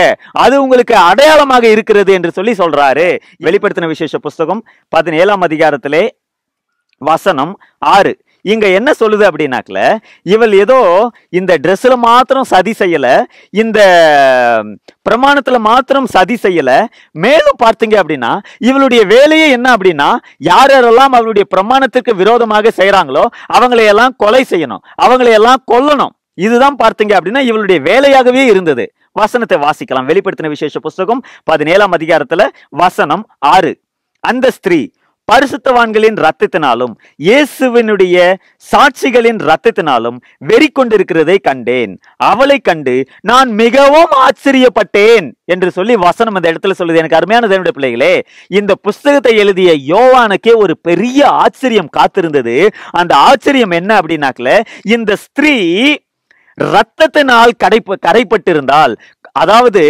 அது உங்களுக்கு அடையாளமாக இருக்கிறது என்று சொல்லி சொல்றாரு வெளிப்படுத்தின விசேஷ புஸ்தகம் பதினேழாம் அதிகாரத்திலே வசனம் ஆறு இங்க என்ன சொல்லுது அப்படின்னாக்கல இவள் ஏதோ இந்த ட்ரெஸ்ல மாத்திரம் சதி செய்யல இந்த பிரமாணத்துல மாத்திரம் சதி செய்யல மேலும் பார்த்தீங்க அப்படின்னா இவளுடைய வேலையே என்ன அப்படின்னா யார் யாரெல்லாம் அவளுடைய பிரமாணத்திற்கு விரோதமாக செய்யறாங்களோ அவங்களையெல்லாம் கொலை செய்யணும் அவங்களையெல்லாம் கொல்லணும் இதுதான் பார்த்தீங்க அப்படின்னா இவளுடைய வேலையாகவே இருந்தது வசனத்தை வாசிக்கலாம் வெளிப்படுத்தின விசேஷ புஸ்தகம் பதினேழாம் அதிகாரத்துல வசனம் ஆறு அந்த ஸ்திரீ பரிசுத்தவான்களின் ரத்தத்தினாலும் இயேசுவினுடைய சாட்சிகளின் ரத்தத்தினாலும் வெறி கொண்டிருக்கிறதை கண்டேன் அவளை கண்டு நான் மிகவும் ஆச்சரியப்பட்டேன் என்று சொல்லி வசனம் அந்த இடத்துல சொல்லுது எனக்கு அருமையான தேவைய பிள்ளைகளே இந்த புஸ்தகத்தை எழுதிய யோவானுக்கே ஒரு பெரிய ஆச்சரியம் காத்திருந்தது அந்த ஆச்சரியம் என்ன அப்படின்னாக்கல இந்த ஸ்திரீ ரத்தத்தினால் கடைப்பு கடைப்பட்டிருந்தால் அதாவது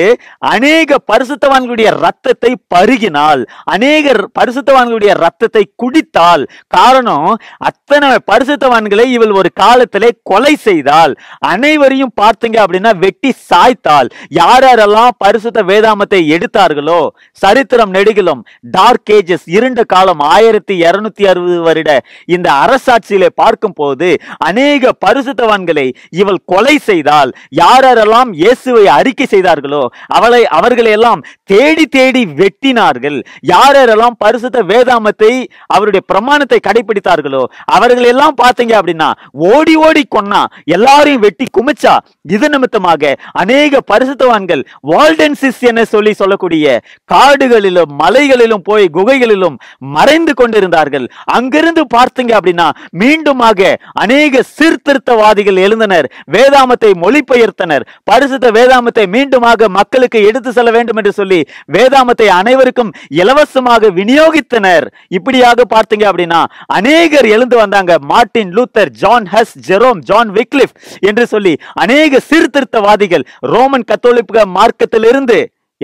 அநேக பரிசுத்தவான்களுடைய ரத்தத்தை பருகினால் அநேக பரிசுத்தவான்களுடைய ரத்தத்தை குடித்தால் காரணம் அத்தனை பரிசுத்தவான்களை இவள் ஒரு காலத்திலே கொலை செய்தால் அனைவரையும் பார்த்தீங்க அப்படின்னா வெட்டி சாய்த்தால் யார் யாரெல்லாம் பரிசுத்த வேதாமத்தை எடுத்தார்களோ சரித்திரம் நெடுகிலும் டார்க் ஏஜஸ் இருண்ட காலம் ஆயிரத்தி இருநூத்தி அறுபது வருட இந்த அரசாட்சியிலே பார்க்கும் போது அநேக பரிசுத்தவான்களை இவள் கொலை செய்தால் யாரெல்லாம் இயேசுவை அறிக்கை செய்தார்களோ அவளை அவர்களையெல்லாம் தேடி தேடி வெட்டினார்கள் யார் யாரெல்லாம் பரிசுத்த வேதாமத்தை அவருடைய பிரமாணத்தை கடைபிடித்தார்களோ அவர்களெல்லாம் பார்த்தீங்க அப்படின்னா ஓடி ஓடி கொன்னா எல்லாரையும் வெட்டி குமிச்சா இது நிமித்தமாக அநேக பரிசுத்தவான்கள் வால்டன்சிஸ் என சொல்லி சொல்லக்கூடிய காடுகளிலும் மலைகளிலும் போய் குகைகளிலும் மறைந்து கொண்டிருந்தார்கள் அங்கிருந்து பார்த்தீங்க அப்படின்னா மீண்டுமாக அநேக சீர்திருத்தவாதிகள் எழுந்தனர் வேதாமத்தை மொழிபெயர்த்தனர் பரிசுத்த வேதாமத்தை மீண்டும் மீண்டுமாக மக்களுக்கு எடுத்து செல்ல வேண்டும் என்று சொல்லி வேதாமத்தை அனைவருக்கும் இலவசமாக விநியோகித்தனர் இப்படியாக பார்த்தீங்க அப்படின்னா அநேகர் எழுந்து வந்தாங்க Martin Luther John Hus Jerome John Wycliffe என்று சொல்லி அநேக சீர்திருத்தவாதிகள் ரோமன் கத்தோலிக்க மார்க்கத்திலிருந்து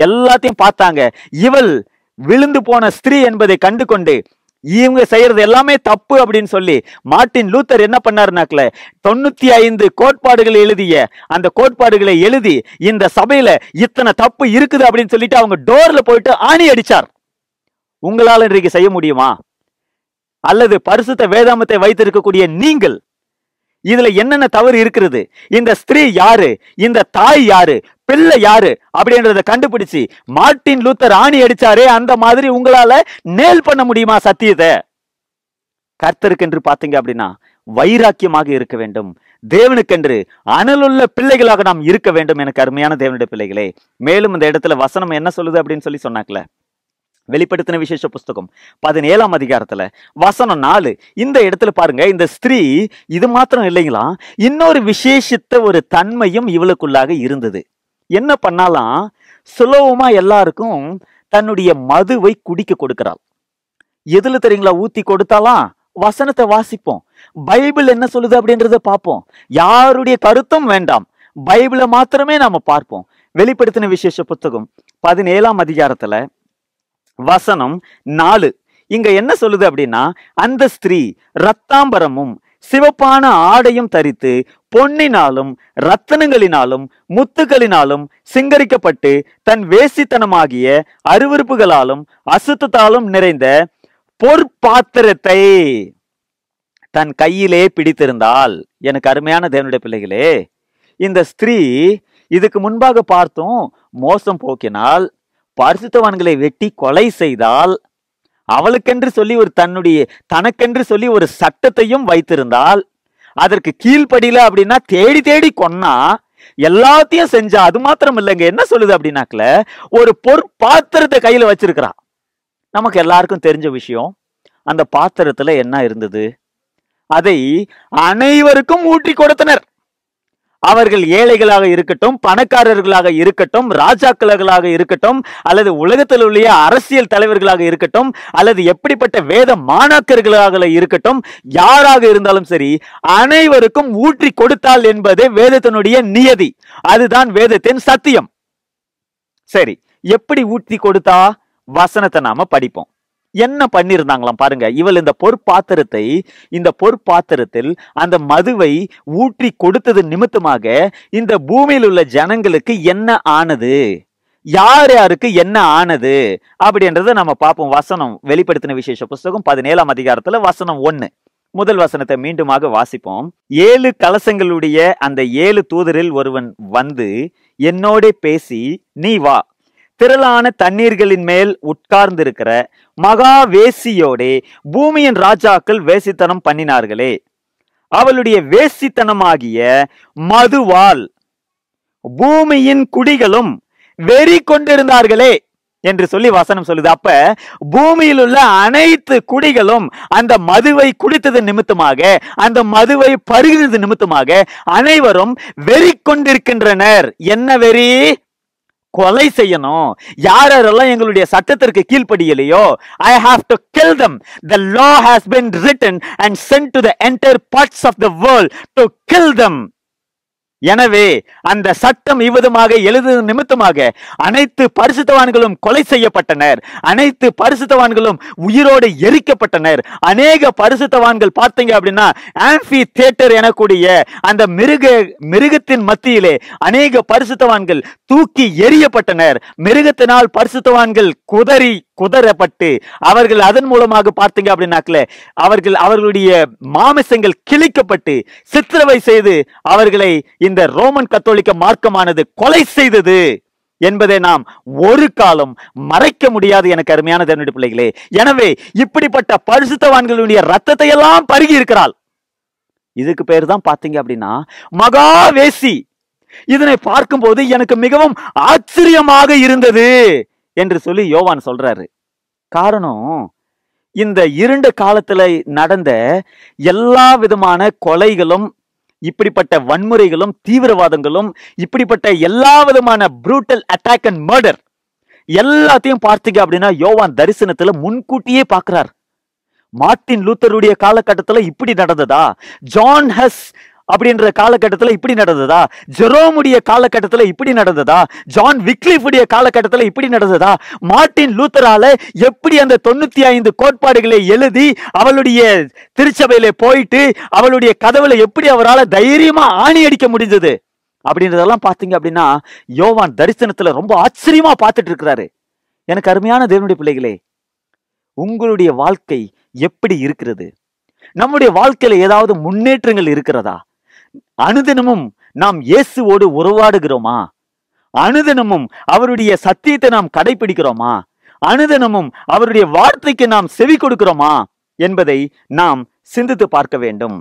எல்லாத்தையும் பார்த்தாங்க இவள் விழுந்து போன ஸ்திரீ என்பதை கண்டு கொண்டு இவங்க செய்யறது எல்லாமே தப்பு அப்படின்னு சொல்லி மார்ட்டின் லூத்தர் என்ன பண்ணாருனாக்கல தொண்ணூத்தி ஐந்து கோட்பாடுகளை எழுதிய அந்த கோட்பாடுகளை எழுதி இந்த சபையில இத்தனை தப்பு இருக்குது அப்படின்னு சொல்லிட்டு அவங்க டோர்ல போயிட்டு ஆணி அடிச்சார் உங்களால் இன்றைக்கு செய்ய முடியுமா அல்லது பரிசுத்த வேதாமத்தை வைத்திருக்கக்கூடிய நீங்கள் இதுல என்னென்ன தவறு இருக்கிறது இந்த ஸ்திரீ யாரு இந்த தாய் யாரு பிள்ளை யாரு அப்படின்றத கண்டுபிடிச்சு மார்டின் லூத்தர் ஆணி அடிச்சாரே அந்த மாதிரி உங்களால நேல் பண்ண முடியுமா சத்தியத்தை என்று பாத்தீங்க அப்படின்னா வைராக்கியமாக இருக்க வேண்டும் தேவனுக்கென்று அனலுள்ள பிள்ளைகளாக நாம் இருக்க வேண்டும் எனக்கு அருமையான தேவனுடைய பிள்ளைகளே மேலும் இந்த இடத்துல வசனம் என்ன சொல்லுது அப்படின்னு சொல்லி சொன்னாக்கல வெளிப்படுத்தின விசேஷ புஸ்தகம் பதினேழாம் அதிகாரத்துல வசனம் நாலு இந்த இடத்துல பாருங்க இந்த ஸ்திரீ இது மாத்திரம் இல்லைங்களா இன்னொரு விசேஷித்த ஒரு தன்மையும் இவளுக்குள்ளாக இருந்தது என்ன பண்ணாலாம் சுலபமா எல்லாருக்கும் தன்னுடைய மதுவை குடிக்க கொடுக்கிறாள் எதுல தெரியுங்களா ஊத்தி கொடுத்தாலாம் வசனத்தை வாசிப்போம் பைபிள் என்ன சொல்லுது அப்படின்றத பார்ப்போம் யாருடைய கருத்தும் வேண்டாம் பைபிளை மாத்திரமே நாம பார்ப்போம் வெளிப்படுத்தின விசேஷ புத்தகம் பதினேழாம் அதிகாரத்துல வசனம் நாலு இங்க என்ன சொல்லுது அப்படின்னா அந்த ஸ்திரீ ரத்தாம்பரமும் சிவப்பான ஆடையும் தரித்து பொன்னினாலும் ரத்தனங்களினாலும் முத்துக்களினாலும் சிங்கரிக்கப்பட்டு தன் வேசித்தனமாகிய அருவறுப்புகளாலும் அசுத்தத்தாலும் நிறைந்த பொற்பாத்திரத்தை தன் கையிலே பிடித்திருந்தால் எனக்கு அருமையான தேவனுடைய பிள்ளைகளே இந்த ஸ்திரீ இதுக்கு முன்பாக பார்த்தும் மோசம் போக்கினால் பரிசுத்தவான்களை வெட்டி கொலை செய்தால் அவளுக்கென்று சொல்லி ஒரு தன்னுடைய தனக்கென்று சொல்லி ஒரு சட்டத்தையும் வைத்திருந்தால் அதற்கு கீழ்ப்படியில அப்படின்னா தேடி தேடி கொன்னா எல்லாத்தையும் செஞ்சா அது மாத்திரம் இல்லைங்க என்ன சொல்லுது அப்படின்னாக்கல ஒரு பொற்பாத்திரத்தை கையில வச்சிருக்கிறா நமக்கு எல்லாருக்கும் தெரிஞ்ச விஷயம் அந்த பாத்திரத்துல என்ன இருந்தது அதை அனைவருக்கும் ஊற்றி கொடுத்தனர் அவர்கள் ஏழைகளாக இருக்கட்டும் பணக்காரர்களாக இருக்கட்டும் ராஜாக்களாக இருக்கட்டும் அல்லது உலகத்தில் உள்ள அரசியல் தலைவர்களாக இருக்கட்டும் அல்லது எப்படிப்பட்ட வேத மாணாக்கர்களாக இருக்கட்டும் யாராக இருந்தாலும் சரி அனைவருக்கும் ஊற்றி கொடுத்தால் என்பது வேதத்தினுடைய நியதி அதுதான் வேதத்தின் சத்தியம் சரி எப்படி ஊற்றி கொடுத்தா வசனத்தை நாம படிப்போம் என்ன பண்ணியிருந்தாங்களாம் பாருங்க இவள் இந்த பொற்பாத்திரத்தை இந்த பொற்பாத்திரத்தில் அந்த மதுவை ஊற்றி கொடுத்தது நிமித்தமாக இந்த பூமியில் உள்ள ஜனங்களுக்கு என்ன ஆனது யார் யாருக்கு என்ன ஆனது அப்படின்றத நம்ம பார்ப்போம் வசனம் வெளிப்படுத்தின விசேஷ புஸ்தகம் பதினேழாம் அதிகாரத்துல வசனம் ஒன்று முதல் வசனத்தை மீண்டுமாக வாசிப்போம் ஏழு கலசங்களுடைய அந்த ஏழு தூதரில் ஒருவன் வந்து என்னோட பேசி நீ வா திரளான தண்ணீர்களின் மேல் உட்கார்ந்திருக்கிற மகா வேசியோடே பூமியின் ராஜாக்கள் வேசித்தனம் பண்ணினார்களே அவளுடைய வேசித்தனமாகிய மதுவால் பூமியின் குடிகளும் வெறி கொண்டிருந்தார்களே என்று சொல்லி வசனம் சொல்லுது அப்ப பூமியில் உள்ள அனைத்து குடிகளும் அந்த மதுவை குடித்தது நிமித்தமாக அந்த மதுவை பருகினது நிமித்தமாக அனைவரும் வெறி கொண்டிருக்கின்றனர் என்ன வெறி கொலை செய்யணும் யார் யாரெல்லாம் எங்களுடைய சட்டத்திற்கு கீழ்படியலையோ I have to kill them the law has been written and sent to the entire parts of the world to kill them எனவே அந்த சட்டம் இவ்விதமாக எழுது நிமித்தமாக அனைத்து பரிசுத்தவான்களும் கொலை செய்யப்பட்டனர் அனைத்து பரிசுத்தவான்களும் உயிரோடு எரிக்கப்பட்டனர் அநேக பரிசுத்தவான்கள் பார்த்தீங்க அப்படின்னா ஆம்பி தியேட்டர் எனக்கூடிய அந்த மிருக மிருகத்தின் மத்தியிலே அநேக பரிசுத்தவான்கள் தூக்கி எரியப்பட்டனர் மிருகத்தினால் பரிசுத்தவான்கள் குதறி குதரப்பட்டு அவர்கள் அதன் மூலமாக பார்த்தீங்க அப்படின்னாக்கல அவர்கள் அவர்களுடைய மாமிசங்கள் கிழிக்கப்பட்டு சித்திரவை செய்து அவர்களை இந்த ரோமன் கத்தோலிக்க மார்க்கமானது கொலை செய்தது என்பதை நாம் ஒரு காலம் மறைக்க முடியாது எனக்கு அருமையான தேவனுடைய பிள்ளைகளே எனவே இப்படிப்பட்ட பரிசுத்தவான்களுடைய ரத்தத்தை எல்லாம் பருகி இருக்கிறாள் இதுக்கு பேர் தான் பார்த்தீங்க அப்படின்னா மகாவேசி இதனை பார்க்கும்போது எனக்கு மிகவும் ஆச்சரியமாக இருந்தது என்று சொல்லி யோவான் சொல்றாரு காரணம் இந்த இருண்ட காலத்துல நடந்த எல்லா விதமான கொலைகளும் இப்படிப்பட்ட வன்முறைகளும் தீவிரவாதங்களும் இப்படிப்பட்ட எல்லா விதமான ப்ரூட்டல் அட்டாக் அண்ட் மர்டர் எல்லாத்தையும் பார்த்தீங்க அப்படின்னா யோவான் தரிசனத்துல முன்கூட்டியே பார்க்கிறார் மார்ட்டின் லூத்தருடைய காலகட்டத்தில் இப்படி நடந்ததா ஜான் ஹஸ் அப்படின்ற காலகட்டத்தில் இப்படி நடந்ததா ஜெரோமுடைய காலகட்டத்தில் இப்படி நடந்ததா ஜான் விக்லிஃபுடைய காலகட்டத்தில் இப்படி நடந்ததா மார்டின் லூத்தரால எப்படி அந்த தொண்ணூத்தி ஐந்து கோட்பாடுகளை எழுதி அவளுடைய திருச்சபையில போயிட்டு அவளுடைய கதவுல எப்படி அவரால் தைரியமா ஆணி அடிக்க முடிஞ்சது அப்படின்றதெல்லாம் பார்த்தீங்க அப்படின்னா யோவான் தரிசனத்துல ரொம்ப ஆச்சரியமா பார்த்துட்டு இருக்கிறாரு எனக்கு அருமையான தேவனுடைய பிள்ளைகளே உங்களுடைய வாழ்க்கை எப்படி இருக்கிறது நம்முடைய வாழ்க்கையில ஏதாவது முன்னேற்றங்கள் இருக்கிறதா அனுதினமும் நாம் இயேசுவோடு உறவாடுகிறோமா அனுதினமும் அவருடைய சத்தியத்தை நாம் கடைபிடிக்கிறோமா அனுதினமும் அவருடைய வார்த்தைக்கு நாம் செவி கொடுக்கிறோமா என்பதை நாம் சிந்தித்து பார்க்க வேண்டும்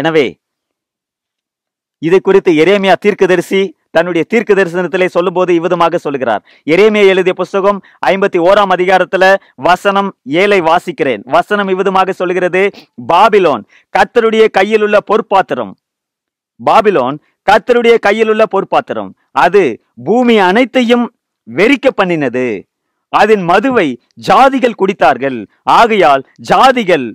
எனவே இதை குறித்து எரேமியா தீர்க்கதரிசி தன்னுடைய தீர்க்க தரிசனத்திலே சொல்லும் போது இவ்விதமாக சொல்கிறார் எரேமியா எழுதிய புஸ்தகம் ஐம்பத்தி ஓராம் அதிகாரத்துல வசனம் ஏழை வாசிக்கிறேன் வசனம் இவ்விதமாக சொல்கிறது பாபிலோன் கத்தருடைய கையில் உள்ள பொற்பாத்திரம் பாபிலோன் கத்தருடைய கையில் உள்ள பொறுப்பாத்திரம் அது பூமி அனைத்தையும் வெறிக்க பண்ணினது அதன் மதுவை ஜாதிகள் குடித்தார்கள் ஆகையால் ஜாதிகள்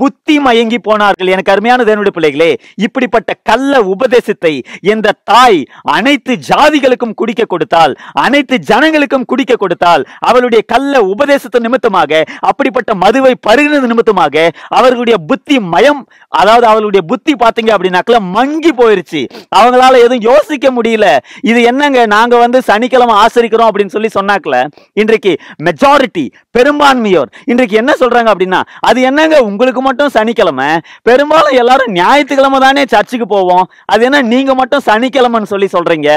புத்தி மயங்கி போனார்கள் எனக்கு அருமையான தேவனுடைய பிள்ளைகளே இப்படிப்பட்ட கள்ள உபதேசத்தை இந்த தாய் அனைத்து ஜாதிகளுக்கும் குடிக்க கொடுத்தால் அனைத்து ஜனங்களுக்கும் குடிக்க கொடுத்தால் அவளுடைய கள்ள உபதேசத்தை நிமித்தமாக அப்படிப்பட்ட மதுவை பருகினது நிமித்தமாக அவர்களுடைய புத்தி மயம் அதாவது அவளுடைய புத்தி பார்த்தீங்க அப்படின்னாக்கல மங்கி போயிருச்சு அவங்களால எதுவும் யோசிக்க முடியல இது என்னங்க நாங்க வந்து சனிக்கிழமை ஆசரிக்கிறோம் அப்படின்னு சொல்லி சொன்னாக்கல இன்றைக்கு மெஜாரிட்டி பெரும்பான்மையோர் இன்றைக்கு என்ன சொல்றாங்க அப்படின்னா அது என்னங்க உங்களுக்கு எனக்கு மட்டும் சனிக்கிழமை பெரும்பாலும் எல்லாரும் ஞாயிற்றுக்கிழமை தானே சர்ச்சுக்கு போவோம் அது என்ன நீங்க மட்டும் சனிக்கிழமைன்னு சொல்லி சொல்றீங்க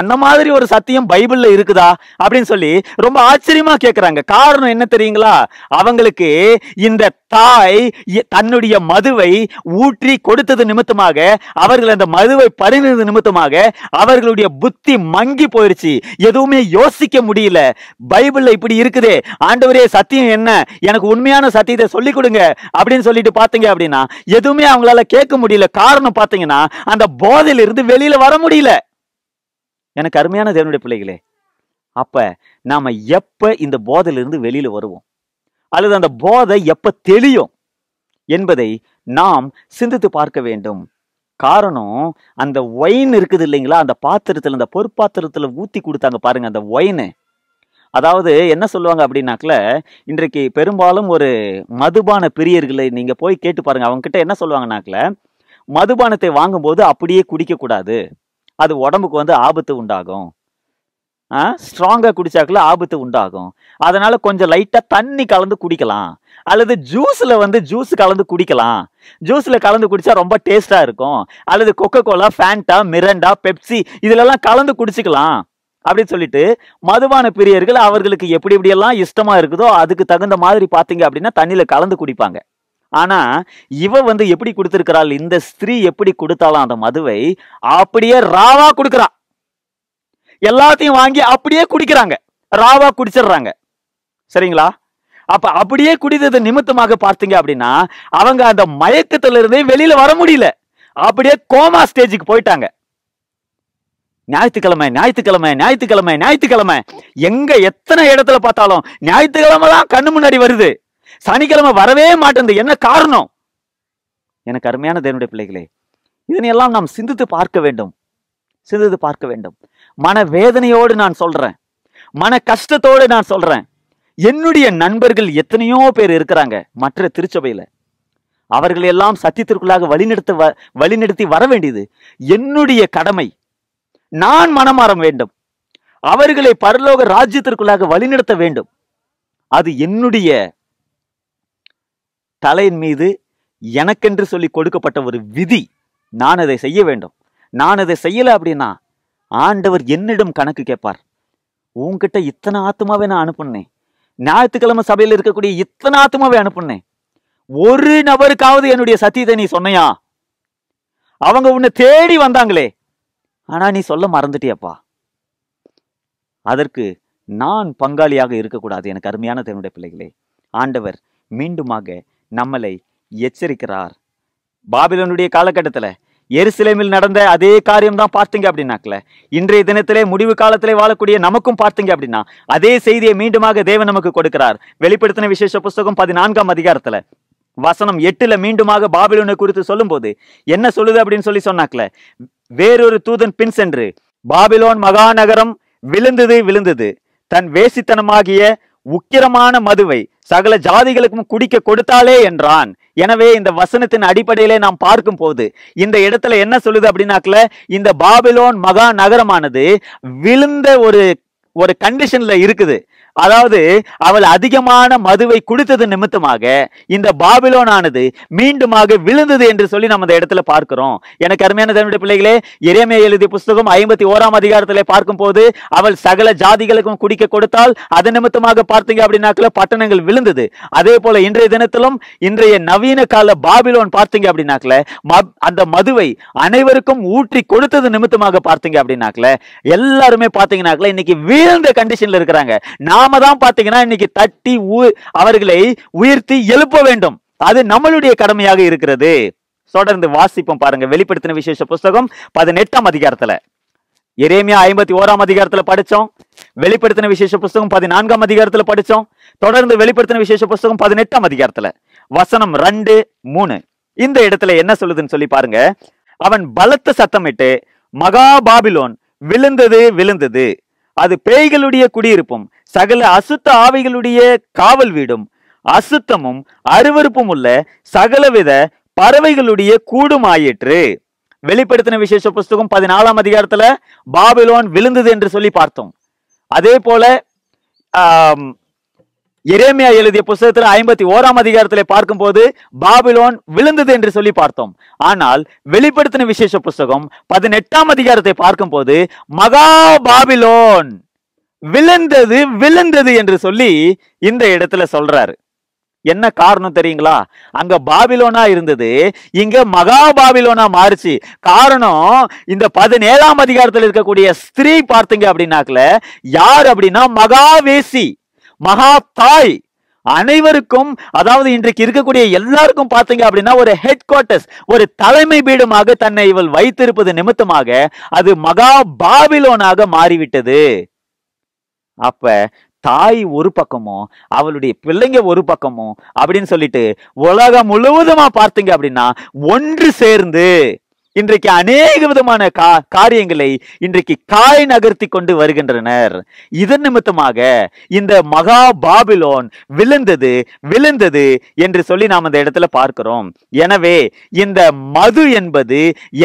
அந்த மாதிரி ஒரு சத்தியம் பைபிள்ல இருக்குதா அப்படின்னு சொல்லி ரொம்ப ஆச்சரியமா கேட்கிறாங்க காரணம் என்ன தெரியுங்களா அவங்களுக்கு இந்த தாய் தன்னுடைய மதுவை ஊற்றி கொடுத்தது நிமித்தமாக அவர்கள் அந்த மதுவை பருகினது நிமித்தமாக அவர்களுடைய புத்தி மங்கி போயிருச்சு எதுவுமே யோசிக்க முடியல பைபிள்ல இப்படி இருக்குதே ஆண்டவரே சத்தியம் என்ன எனக்கு உண்மையான சத்தியத்தை சொல்லிக் கொடுங்க அப்படின்னு சொல்லிட்டு பாத்தீங்க அப்படின்னா எதுவுமே அவங்களால கேட்க முடியல காரணம் பாத்தீங்கன்னா அந்த போதையிலிருந்து இருந்து வெளியில வர முடியல எனக்கு அருமையான தேவனுடைய பிள்ளைகளே அப்போ நாம் எப்போ இந்த போதையிலிருந்து வெளியில் வருவோம் அல்லது அந்த போதை எப்போ தெளியும் என்பதை நாம் சிந்தித்து பார்க்க வேண்டும் காரணம் அந்த ஒயின் இருக்குது இல்லைங்களா அந்த பாத்திரத்தில் அந்த பொறுப்பாத்திரத்தில் ஊற்றி கொடுத்தாங்க பாருங்கள் அந்த ஒயினு அதாவது என்ன சொல்லுவாங்க அப்படின்னாக்கல இன்றைக்கு பெரும்பாலும் ஒரு மதுபான பிரியர்களை நீங்கள் போய் கேட்டு பாருங்கள் அவங்கக்கிட்ட என்ன சொல்லுவாங்கனாக்கல மதுபானத்தை வாங்கும்போது அப்படியே குடிக்கக்கூடாது அது உடம்புக்கு வந்து ஆபத்து உண்டாகும் ஸ்ட்ராங்காக குடித்தாக்கில் ஆபத்து உண்டாகும் அதனால் கொஞ்சம் லைட்டாக தண்ணி கலந்து குடிக்கலாம் அல்லது ஜூஸில் வந்து ஜூஸ் கலந்து குடிக்கலாம் ஜூஸில் கலந்து குடித்தா ரொம்ப டேஸ்ட்டாக இருக்கும் அல்லது Coca Cola Fanta Mirinda Pepsi இதிலெல்லாம் கலந்து குடிச்சிக்கலாம் அப்படின்னு சொல்லிட்டு மதுபான பிரியர்கள் அவர்களுக்கு எப்படி எப்படியெல்லாம் இஷ்டமாக இருக்குதோ அதுக்கு தகுந்த மாதிரி பார்த்தீங்க அப்படின்னா தண்ணியில் கலந்து குடிப்பாங்க ஆனால் இவ வந்து எப்படி கொடுத்திருக்கிறாள் இந்த ஸ்திரீ எப்படி கொடுத்தாலும் அந்த மதுவை அப்படியே ராவா கொடுக்குறா எல்லாத்தையும் வாங்கி அப்படியே குடிக்கிறாங்க ராவா குடிச்சிடுறாங்க சரிங்களா அப்ப அப்படியே குடித்தது நிமித்தமாக பார்த்தீங்க அப்படின்னா அவங்க அந்த இருந்தே வெளியில வர முடியல அப்படியே கோமா ஸ்டேஜுக்கு போயிட்டாங்க ஞாயிற்றுக்கிழமை ஞாயிற்றுக்கிழமை ஞாயிற்றுக்கிழமை ஞாயிற்றுக்கிழமை எங்க எத்தனை இடத்துல பார்த்தாலும் ஞாயிற்றுக்கிழமை தான் கண்ணு முன்னாடி வருது சனிக்கிழமை வரவே மாட்டேன் என்ன காரணம் எனக்கு அருமையான தேவனுடைய பிள்ளைகளே இதனையெல்லாம் நாம் சிந்தித்து பார்க்க வேண்டும் சிந்தித்து பார்க்க வேண்டும் மன வேதனையோடு நான் சொல்றேன் மன கஷ்டத்தோடு நான் சொல்றேன் என்னுடைய நண்பர்கள் எத்தனையோ பேர் இருக்கிறாங்க மற்ற திருச்சபையில அவர்களை எல்லாம் சத்தியத்திற்குள்ளாக வழிநடத்த வழிநடத்தி வர வேண்டியது என்னுடைய கடமை நான் மனமாற வேண்டும் அவர்களை பரலோக ராஜ்யத்திற்குள்ளாக வழிநடத்த வேண்டும் அது என்னுடைய தலையின் மீது எனக்கென்று சொல்லி கொடுக்கப்பட்ட ஒரு விதி நான் அதை செய்ய வேண்டும் நான் அதை செய்யலை அப்படின்னா ஆண்டவர் என்னிடம் கணக்கு கேட்பார் உங்ககிட்ட இத்தனை ஆத்மாவே நான் அனுப்புனேன் ஞாயிற்றுக்கிழமை சபையில் இருக்கக்கூடிய இத்தனை ஆத்மாவே அனுப்புனேன் ஒரு நபருக்காவது என்னுடைய சத்தியத்தை நீ சொன்னையா அவங்க உன்னை தேடி வந்தாங்களே ஆனா நீ சொல்ல மறந்துட்டியப்பா அதற்கு நான் பங்காளியாக இருக்கக்கூடாது எனக்கு அருமையான தன்னுடைய பிள்ளைகளே ஆண்டவர் மீண்டுமாக நம்மளை எச்சரிக்கிறார் பாபிலனுடைய காலகட்டத்தில் எருசலேமில் நடந்த அதே காரியம் தான் பார்த்தீங்க அப்படின்னாக்கல இன்றைய தினத்திலே முடிவு காலத்திலே வாழக்கூடிய நமக்கும் பார்த்தீங்க அப்படின்னா அதே செய்தியை மீண்டுமாக தேவன் நமக்கு கொடுக்கிறார் வெளிப்படுத்தின விசேஷ புஸ்தகம் பதினான்காம் அதிகாரத்தில் வசனம் எட்டுல மீண்டுமாக பாபிலோனை குறித்து சொல்லும்போது என்ன சொல்லுது அப்படின்னு சொல்லி சொன்னாக்கல வேறொரு தூதன் பின் சென்று பாபிலோன் மகாநகரம் விழுந்தது விழுந்தது தன் வேசித்தனமாகிய உக்கிரமான மதுவை சகல ஜாதிகளுக்கும் குடிக்க கொடுத்தாலே என்றான் எனவே இந்த வசனத்தின் அடிப்படையிலே நாம் பார்க்கும் போது இந்த இடத்துல என்ன சொல்லுது அப்படின்னாக்கல இந்த பாபிலோன் மகா நகரமானது விழுந்த ஒரு ஒரு கண்டிஷன்ல இருக்குது அதாவது அவள் அதிகமான மதுவை குடித்தது நிமித்தமாக இந்த பாபிலோனானது மீண்டுமாக விழுந்தது என்று சொல்லி நம்ம இந்த இடத்துல பார்க்கிறோம் எனக்கு அருமையான தன்னுடைய பிள்ளைகளே இறைமை எழுதிய புஸ்தகம் ஐம்பத்தி ஓராம் அதிகாரத்தில் பார்க்கும் போது அவள் சகல ஜாதிகளுக்கும் குடிக்க கொடுத்தால் அது நிமித்தமாக பார்த்தீங்க அப்படின்னாக்கல பட்டணங்கள் விழுந்தது அதே போல இன்றைய தினத்திலும் இன்றைய நவீன கால பாபிலோன் பார்த்தீங்க அப்படின்னாக்கல அந்த மதுவை அனைவருக்கும் ஊற்றி கொடுத்தது நிமித்தமாக பார்த்தீங்க அப்படின்னாக்கல எல்லாருமே பார்த்தீங்கன்னாக்கல இன்னைக்கு வீழ்ந்த கண்டிஷன்ல இருக்கிறாங்க நான் நாம தான் பாத்தீங்கன்னா இன்னைக்கு தட்டி அவர்களை உயர்த்தி எழுப்ப வேண்டும் அது நம்மளுடைய கடமையாக இருக்கிறது தொடர்ந்து வாசிப்போம் பாருங்க வெளிப்படுத்தின விசேஷ புஸ்தகம் பதினெட்டாம் அதிகாரத்துல எரேமியா ஐம்பத்தி ஓராம் அதிகாரத்துல படிச்சோம் வெளிப்படுத்தின விசேஷ புஸ்தகம் பதினான்காம் அதிகாரத்துல படிச்சோம் தொடர்ந்து வெளிப்படுத்தின விசேஷ புஸ்தகம் பதினெட்டாம் அதிகாரத்துல வசனம் ரெண்டு மூணு இந்த இடத்துல என்ன சொல்லுதுன்னு சொல்லி பாருங்க அவன் பலத்த சத்தமிட்டு மகா பாபிலோன் விழுந்தது விழுந்தது அது பேய்களுடைய குடியிருப்பும் சகல அசுத்த ஆவிகளுடைய காவல் வீடும் அசுத்தமும் அருவறுப்பும் உள்ள சகலவித பறவைகளுடைய கூடும் ஆயிற்று வெளிப்படுத்தின விசேஷ புஸ்தகம் பதினாலாம் அதிகாரத்துல பாபிலோன் விழுந்தது என்று சொல்லி பார்த்தோம் அதே போல எரேமியா எழுதிய புஸ்தகத்தில் ஐம்பத்தி ஓராம் அதிகாரத்தில் பார்க்கும் போது பாபிலோன் விழுந்தது என்று சொல்லி பார்த்தோம் ஆனால் வெளிப்படுத்தின விசேஷ புஸ்தகம் பதினெட்டாம் அதிகாரத்தை பார்க்கும் போது மகா பாபிலோன் விழுந்தது விழுந்தது என்று சொல்லி இந்த இடத்துல சொல்றாரு என்ன காரணம் தெரியுங்களா அங்க பாபிலோனா இருந்தது இங்க மகா பாபிலோனா மாறுச்சு காரணம் இந்த பதினேழாம் அதிகாரத்தில் இருக்கக்கூடிய ஸ்திரீ பார்த்தீங்க அப்படின்னாக்கல யார் அப்படின்னா மகாவேசி மகா தாய் அனைவருக்கும் அதாவது இன்றைக்கு இருக்கக்கூடிய எல்லாருக்கும் பார்த்தீங்க அப்படின்னா ஒரு ஹெட் குவார்டர்ஸ் ஒரு தலைமை பீடமாக தன்னை இவள் வைத்திருப்பது நிமித்தமாக அது மகா பாபிலோனாக மாறிவிட்டது அப்ப தாய் ஒரு பக்கமும் அவளுடைய பிள்ளைங்க ஒரு பக்கமும் அப்படின்னு சொல்லிட்டு உலகம் முழுவதுமா பார்த்தீங்க அப்படின்னா ஒன்று சேர்ந்து இன்றைக்கு அநேக விதமான கா காரியங்களை இன்றைக்கு காய் நகர்த்தி கொண்டு வருகின்றனர் இதன் நிமித்தமாக இந்த மகா பாபிலோன் விழுந்தது விழுந்தது என்று சொல்லி நாம் அந்த இடத்துல பார்க்கிறோம் எனவே இந்த மது என்பது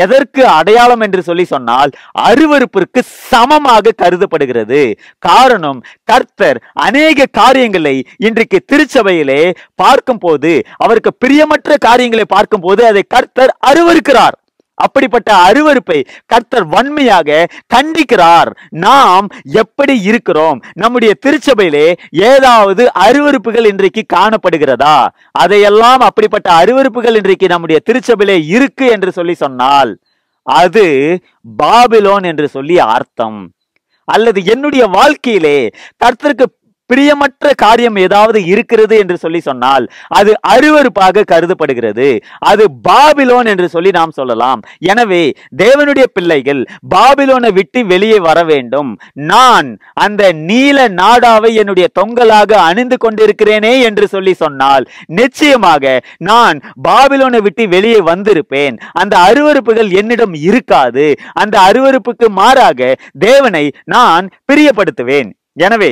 எதற்கு அடையாளம் என்று சொல்லி சொன்னால் அருவறுப்பிற்கு சமமாக கருதப்படுகிறது காரணம் கர்த்தர் அநேக காரியங்களை இன்றைக்கு திருச்சபையிலே பார்க்கும் போது அவருக்கு பிரியமற்ற காரியங்களை பார்க்கும் போது அதை கர்த்தர் அருவருக்கிறார் அப்படிப்பட்ட அருவருப்பை கர்த்தர் வன்மையாக கண்டிக்கிறார் நாம் எப்படி இருக்கிறோம் நம்முடைய திருச்சபையிலே ஏதாவது அருவருப்புகள் இன்றைக்கு காணப்படுகிறதா அதையெல்லாம் அப்படிப்பட்ட அருவருப்புகள் இன்றைக்கு நம்முடைய திருச்சபையிலே இருக்கு என்று சொல்லி சொன்னால் அது பாபிலோன் என்று சொல்லி அர்த்தம் அல்லது என்னுடைய வாழ்க்கையிலே கர்த்தருக்கு பிரியமற்ற காரியம் ஏதாவது இருக்கிறது என்று சொல்லி சொன்னால் அது அருவறுப்பாக கருதப்படுகிறது அது பாபிலோன் என்று சொல்லி நாம் சொல்லலாம் எனவே தேவனுடைய பிள்ளைகள் பாபிலோனை விட்டு வெளியே வர வேண்டும் நான் அந்த நீல நாடாவை என்னுடைய தொங்கலாக அணிந்து கொண்டிருக்கிறேனே என்று சொல்லி சொன்னால் நிச்சயமாக நான் பாபிலோனை விட்டு வெளியே வந்திருப்பேன் அந்த அருவறுப்புகள் என்னிடம் இருக்காது அந்த அருவறுப்புக்கு மாறாக தேவனை நான் பிரியப்படுத்துவேன் எனவே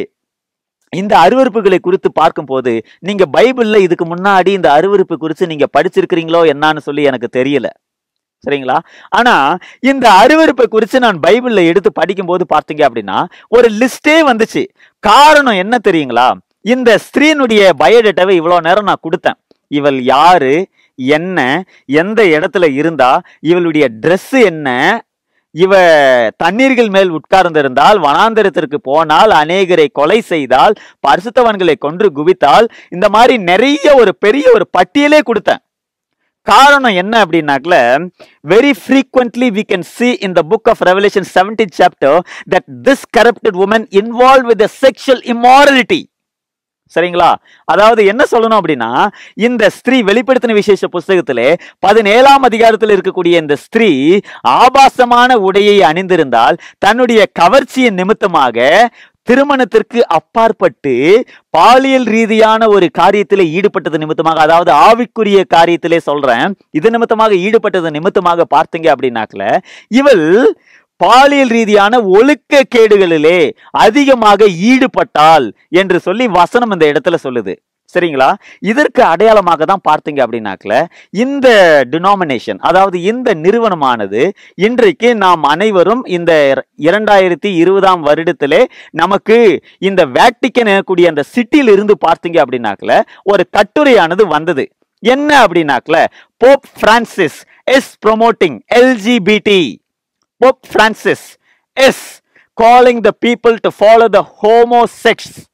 இந்த அருவறுப்புகளை குறித்து பார்க்கும்போது நீங்க பைபிள்ல இதுக்கு முன்னாடி இந்த அருவறுப்பு குறித்து நீங்க படிச்சிருக்கிறீங்களோ என்னான்னு சொல்லி எனக்கு தெரியல சரிங்களா ஆனா இந்த அருவறுப்பை குறித்து நான் பைபிள்ல எடுத்து படிக்கும்போது பார்த்தீங்க அப்படின்னா ஒரு லிஸ்டே வந்துச்சு காரணம் என்ன தெரியுங்களா இந்த ஸ்திரீனுடைய பயோடேட்டாவை இவ்வளோ நேரம் நான் கொடுத்தேன் இவள் யாரு என்ன எந்த இடத்துல இருந்தா இவளுடைய ட்ரெஸ் என்ன இவ தண்ணீர்கள் மேல் உட்கார்ந்திருந்தால் வனாந்தரத்திற்கு போனால் அநேகரை கொலை செய்தால் பரிசுத்தவன்களை கொன்று குவித்தால் இந்த மாதிரி நிறைய ஒரு பெரிய ஒரு பட்டியலே கொடுத்தேன் காரணம் என்ன அப்படின்னாக்கல very frequently we can see in the book of Revelation seventeen chapter that this corrupted woman involve with sexual immorality சரிங்களா அதாவது என்ன சொல்லணும் அப்படின்னா இந்த ஸ்திரீ வெளிப்படுத்தின விசேஷ புஸ்தகத்திலே பதினேழாம் அதிகாரத்தில் இருக்கக்கூடிய இந்த ஸ்திரீ ஆபாசமான உடையை அணிந்திருந்தால் தன்னுடைய கவர்ச்சியின் நிமித்தமாக திருமணத்திற்கு அப்பாற்பட்டு பாலியல் ரீதியான ஒரு காரியத்தில் ஈடுபட்டது நிமித்தமாக அதாவது ஆவிக்குரிய காரியத்திலே சொல்றேன் இது நிமித்தமாக ஈடுபட்டது நிமித்தமாக பார்த்தீங்க அப்படின்னாக்கல இவள் பாலியல் ரீதியான ஒழுக்க கேடுகளிலே அதிகமாக ஈடுபட்டால் என்று சொல்லி வசனம் இந்த இடத்துல சொல்லுது சரிங்களா இதற்கு அடையாளமாக தான் பார்த்தீங்க அப்படின்னாக்கல இந்த டினாமினேஷன் அதாவது இந்த நிறுவனமானது இன்றைக்கு நாம் அனைவரும் இந்த இரண்டாயிரத்தி இருபதாம் வருடத்திலே நமக்கு இந்த வேட்டிக்கன் எனக்கூடிய அந்த சிட்டியில் இருந்து பார்த்தீங்க அப்படின்னாக்கல ஒரு கட்டுரையானது வந்தது என்ன அப்படின்னாக்கல Pope Francis is promoting LGBT Pope Francis is calling the people to follow the homosex sex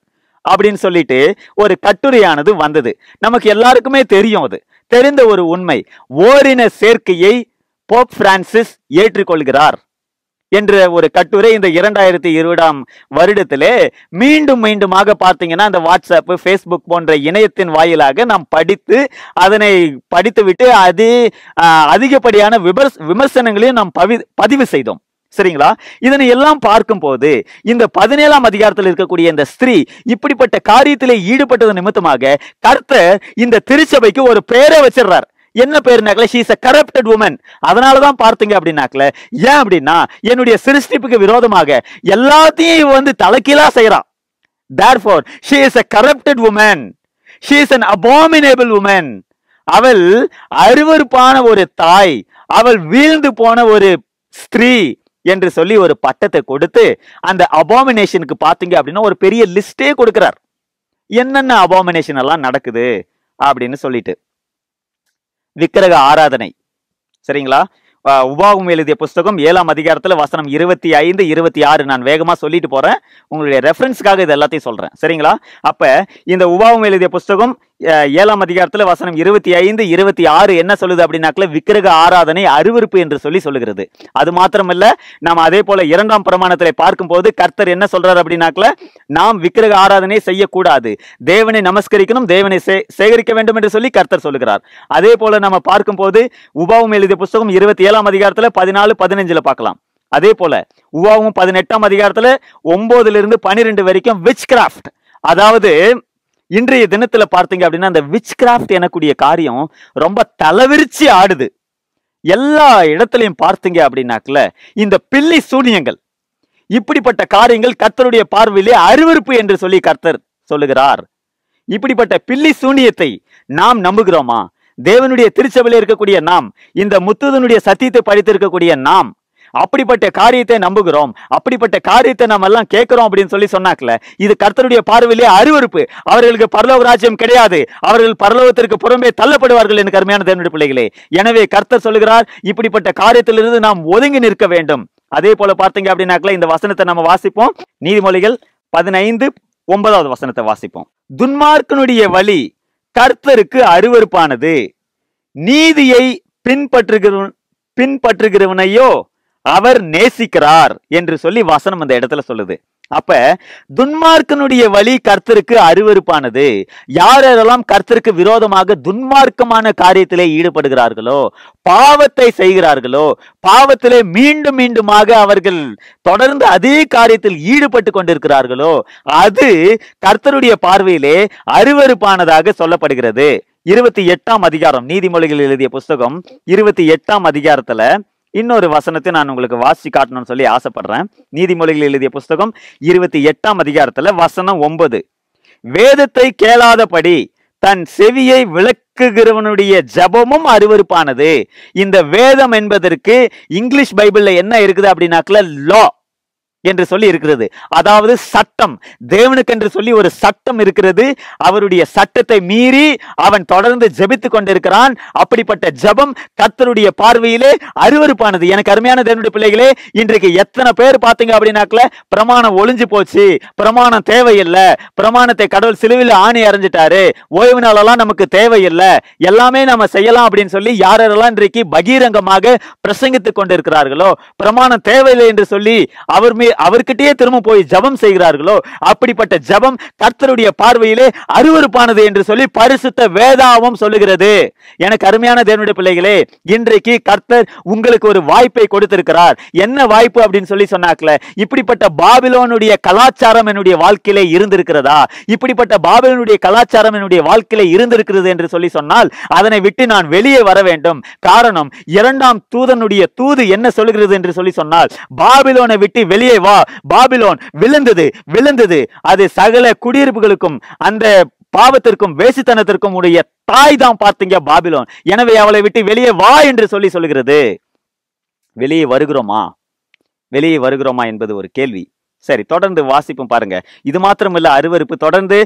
அப்படின்னு சொல்லிட்டு ஒரு கட்டுரையானது வந்தது நமக்கு எல்லாருக்குமே தெரியும் அது தெரிந்த ஒரு உண்மை ஓரின சேர்க்கையை போப் பிரான்சிஸ் ஏற்றுக்கொள்கிறார் என்ற ஒரு கட்டுரை இந்த இரண்டாயிரத்தி இருபதாம் வருடத்திலே மீண்டும் மீண்டுமாக பார்த்தீங்கன்னா அந்த வாட்ஸ்அப் ஃபேஸ்புக் போன்ற இணையத்தின் வாயிலாக நாம் படித்து அதனை படித்துவிட்டு அது அதிகப்படியான விமர்ச விமர்சனங்களையும் நாம் பவி பதிவு செய்தோம் சரிங்களா இதனை எல்லாம் பார்க்கும்போது இந்த பதினேழாம் அதிகாரத்தில் இருக்கக்கூடிய இந்த ஸ்திரீ இப்படிப்பட்ட காரியத்திலே ஈடுபட்டது நிமித்தமாக கர்த்தர் இந்த திருச்சபைக்கு ஒரு பெயரை வச்சிடுறார் என்ன பேருனாக்கல ஷீஸ் அ கரப்டட் உமன் அதனால தான் பார்த்தீங்க அப்படின்னாக்கல ஏன் அப்படின்னா என்னுடைய சிருஷ்டிப்புக்கு விரோதமாக எல்லாத்தையும் இவ வந்து தலைக்கீழா செய்யறான் therefore she is a corrupted woman she is an abominable woman அவள் அருவறுப்பான ஒரு தாய் அவள் வீழ்ந்து போன ஒரு ஸ்திரீ என்று சொல்லி ஒரு பட்டத்தை கொடுத்து அந்த அபாமினேஷனுக்கு பார்த்தீங்க அப்படின்னா ஒரு பெரிய லிஸ்டே கொடுக்கிறார் என்னென்ன அபாமினேஷன் எல்லாம் நடக்குது அப்படின்னு சொல்லிட்டு விக்கிரக ஆராதனை சரிங்களா உபாகம் எழுதிய புஸ்தகம் ஏழாம் அதிகாரத்தில் வசனம் இருபத்தி ஐந்து இருபத்தி ஆறு நான் வேகமாக சொல்லிட்டு போகிறேன் உங்களுடைய ரெஃபரன்ஸ்க்காக இது எல்லாத்தையும் சொல்கிறேன் சரிங்களா அப்போ இந்த உபாகம் எழுதிய புஸ்தகம் ஏழாம் அதிகாரத்தில் வசனம் இருபத்தி ஐந்து இருபத்தி ஆறு என்ன சொல்லுது அப்படின்னாக்கல விக்கிரக ஆராதனை அருவறுப்பு என்று சொல்லி சொல்லுகிறது அது மாத்திரமல்ல நாம் அதே போல இரண்டாம் பிரமாணத்தில் பார்க்கும்போது கர்த்தர் என்ன சொல்றாரு அப்படின்னாக்கல நாம் விக்கிரக ஆராதனை செய்யக்கூடாது தேவனை நமஸ்கரிக்கணும் தேவனை சேகரிக்க வேண்டும் என்று சொல்லி கர்த்தர் சொல்லுகிறார் அதே போல நம்ம பார்க்கும்போது உபாவும் எழுதிய புஸ்தகம் இருபத்தி ஏழாம் அதிகாரத்தில் பதினாலு பதினஞ்சில் பார்க்கலாம் அதே போல உபாவும் பதினெட்டாம் அதிகாரத்தில் ஒன்பதுல இருந்து பனிரெண்டு வரைக்கும் விச் கிராஃப்ட் அதாவது இன்றைய தினத்துல பார்த்தீங்க அப்படின்னா அந்த விச் கிராஃப்ட் எனக்கூடிய காரியம் ரொம்ப தலைவிரிச்சு ஆடுது எல்லா இடத்துலையும் பார்த்தீங்க அப்படின்னாக்கல இந்த பில்லி சூனியங்கள் இப்படிப்பட்ட காரியங்கள் கர்த்தருடைய பார்வையிலே அருவறுப்பு என்று சொல்லி கர்த்தர் சொல்லுகிறார் இப்படிப்பட்ட பில்லி சூனியத்தை நாம் நம்புகிறோமா தேவனுடைய திருச்சபையில் இருக்கக்கூடிய நாம் இந்த முத்துதனுடைய சத்தியத்தை படித்திருக்கக்கூடிய நாம் அப்படிப்பட்ட காரியத்தை நம்புகிறோம் அப்படிப்பட்ட காரியத்தை நம்ம எல்லாம் கேட்கிறோம் அப்படின்னு சொல்லி சொன்னாக்கல இது கர்த்தருடைய பார்வையிலே அறிவறுப்பு அவர்களுக்கு பரலோக ராஜ்யம் கிடையாது அவர்கள் பரலோகத்திற்கு புறம்பே தள்ளப்படுவார்கள் என்று கருமையான தேவனுடைய பிள்ளைகளே எனவே கர்த்தர் சொல்லுகிறார் இப்படிப்பட்ட காரியத்திலிருந்து நாம் ஒதுங்கி நிற்க வேண்டும் அதே போல பார்த்தீங்க அப்படின்னாக்கல இந்த வசனத்தை நம்ம வாசிப்போம் நீதிமொழிகள் பதினைந்து ஒன்பதாவது வசனத்தை வாசிப்போம் துன்மார்க்கனுடைய வழி கர்த்தருக்கு அருவறுப்பானது நீதியை பின்பற்றுகிற பின்பற்றுகிறவனையோ அவர் நேசிக்கிறார் என்று சொல்லி வசனம் அந்த இடத்துல சொல்லுது அப்ப துன்மார்க்கனுடைய வழி கர்த்தருக்கு அருவறுப்பானது யார் யாரெல்லாம் கர்த்தருக்கு விரோதமாக துன்மார்க்கமான காரியத்திலே ஈடுபடுகிறார்களோ பாவத்தை செய்கிறார்களோ பாவத்திலே மீண்டும் மீண்டுமாக அவர்கள் தொடர்ந்து அதே காரியத்தில் ஈடுபட்டு கொண்டிருக்கிறார்களோ அது கர்த்தருடைய பார்வையிலே அருவறுப்பானதாக சொல்லப்படுகிறது இருபத்தி எட்டாம் அதிகாரம் நீதிமொழிகள் எழுதிய புஸ்தகம் இருபத்தி எட்டாம் அதிகாரத்துல இன்னொரு வசனத்தை நான் உங்களுக்கு வாசி காட்டணும்னு சொல்லி ஆசைப்படுறேன் நீதிமொழிகள் எழுதிய புஸ்தகம் இருபத்தி எட்டாம் அதிகாரத்துல வசனம் ஒன்பது வேதத்தை கேளாதபடி தன் செவியை விளக்குகிறவனுடைய ஜபமும் அருவறுப்பானது இந்த வேதம் என்பதற்கு இங்கிலீஷ் பைபிள்ல என்ன இருக்குது அப்படின்னாக்கல லா என்று சொல்லி இருக்கிறது அதாவது சட்டம் தேவனுக்கென்று சொல்லி ஒரு சட்டம் இருக்கிறது அவருடைய சட்டத்தை மீறி அவன் தொடர்ந்து ஜபித்துக் கொண்டிருக்கிறான் அப்படிப்பட்ட ஜபம் கத்தருடைய பார்வையிலே அருவறுப்பானது எனக்கு அருமையான தேவனுடைய பிள்ளைகளே இன்றைக்கு எத்தனை பேர் பார்த்தீங்க அப்படின்னாக்கல பிரமாணம் ஒளிஞ்சு போச்சு பிரமாணம் தேவையில்லை பிரமாணத்தை கடவுள் சிலுவில் ஆணி அறிஞ்சிட்டாரு ஓய்வு நாளெல்லாம் நமக்கு தேவையில்லை எல்லாமே நம்ம செய்யலாம் அப்படின்னு சொல்லி யாரெல்லாம் இன்றைக்கு பகிரங்கமாக பிரசங்கித்துக் கொண்டிருக்கிறார்களோ பிரமாணம் தேவையில்லை என்று சொல்லி அவர் மீ அவர்கிட்டயே திரும்ப போய் ஜபம் செய்கிறார்களோ அப்படிப்பட்ட ஜபம் கர்த்தருடைய பார்வையிலே அருவறுப்பானது என்று சொல்லி பரிசுத்த வேதாவும் சொல்லுகிறது எனக்கு அருமையான தேவனுடைய பிள்ளைகளே இன்றைக்கு கர்த்தர் உங்களுக்கு ஒரு வாய்ப்பை கொடுத்திருக்கிறார் என்ன வாய்ப்பு அப்படின்னு சொல்லி சொன்னாக்கல இப்படிப்பட்ட பாபிலோனுடைய கலாச்சாரம் என்னுடைய வாழ்க்கையிலே இருந்திருக்கிறதா இப்படிப்பட்ட பாபிலோனுடைய கலாச்சாரம் என்னுடைய வாழ்க்கையிலே இருந்திருக்கிறது என்று சொல்லி சொன்னால் அதனை விட்டு நான் வெளியே வர வேண்டும் காரணம் இரண்டாம் தூதனுடைய தூது என்ன சொல்லுகிறது என்று சொல்லி சொன்னால் பாபிலோனை விட்டு வெளியே மேலே வா பாபிலோன் விழுந்தது விழுந்தது அது சகல குடியிருப்புகளுக்கும் அந்த பாவத்திற்கும் வேசித்தனத்திற்கும் உடைய தாய் தான் பார்த்தீங்க பாபிலோன் எனவே அவளை விட்டு வெளியே வா என்று சொல்லி சொல்கிறது வெளியே வருகிறோமா வெளியே வருகிறோமா என்பது ஒரு கேள்வி சரி தொடர்ந்து வாசிப்போம் பாருங்க இது மாத்திரம் இல்ல அருவறுப்பு தொடர்ந்து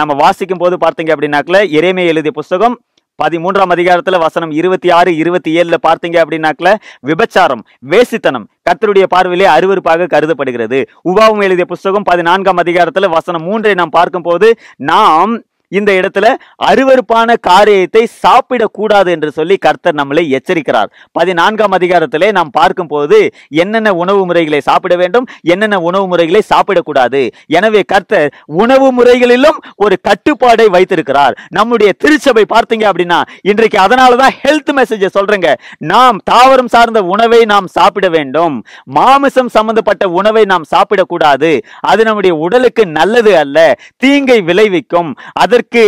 நம்ம வாசிக்கும் போது பார்த்தீங்க அப்படின்னாக்கல இறைமை எழுதிய புஸ்தகம் பதிமூன்றாம் அதிகாரத்தில் வசனம் இருபத்தி ஆறு இருபத்தி ஏழில் பார்த்தீங்க அப்படின்னாக்கல விபச்சாரம் வேசித்தனம் கத்தருடைய பார்வையிலே அறிவறுப்பாக கருதப்படுகிறது உபாவம் எழுதிய புஸ்தகம் பதினான்காம் அதிகாரத்தில் வசனம் மூன்றை நாம் பார்க்கும்போது நாம் இந்த இடத்துல அருவறுப்பான காரியத்தை சாப்பிடக்கூடாது என்று சொல்லி கர்த்தர் நம்மளை எச்சரிக்கிறார் பதினான்காம் அதிகாரத்திலே நாம் பார்க்கும் போது என்னென்ன உணவு முறைகளை சாப்பிட வேண்டும் என்னென்ன உணவு முறைகளை சாப்பிடக்கூடாது எனவே கர்த்தர் உணவு முறைகளிலும் ஒரு கட்டுப்பாடை வைத்திருக்கிறார் நம்முடைய திருச்சபை பார்த்தீங்க அப்படின்னா இன்றைக்கு அதனால தான் ஹெல்த் மெசேஜ் சொல்றேங்க நாம் தாவரம் சார்ந்த உணவை நாம் சாப்பிட வேண்டும் மாமிசம் சம்பந்தப்பட்ட உணவை நாம் சாப்பிடக்கூடாது அது நம்முடைய உடலுக்கு நல்லது அல்ல தீங்கை விளைவிக்கும் அது அதற்கு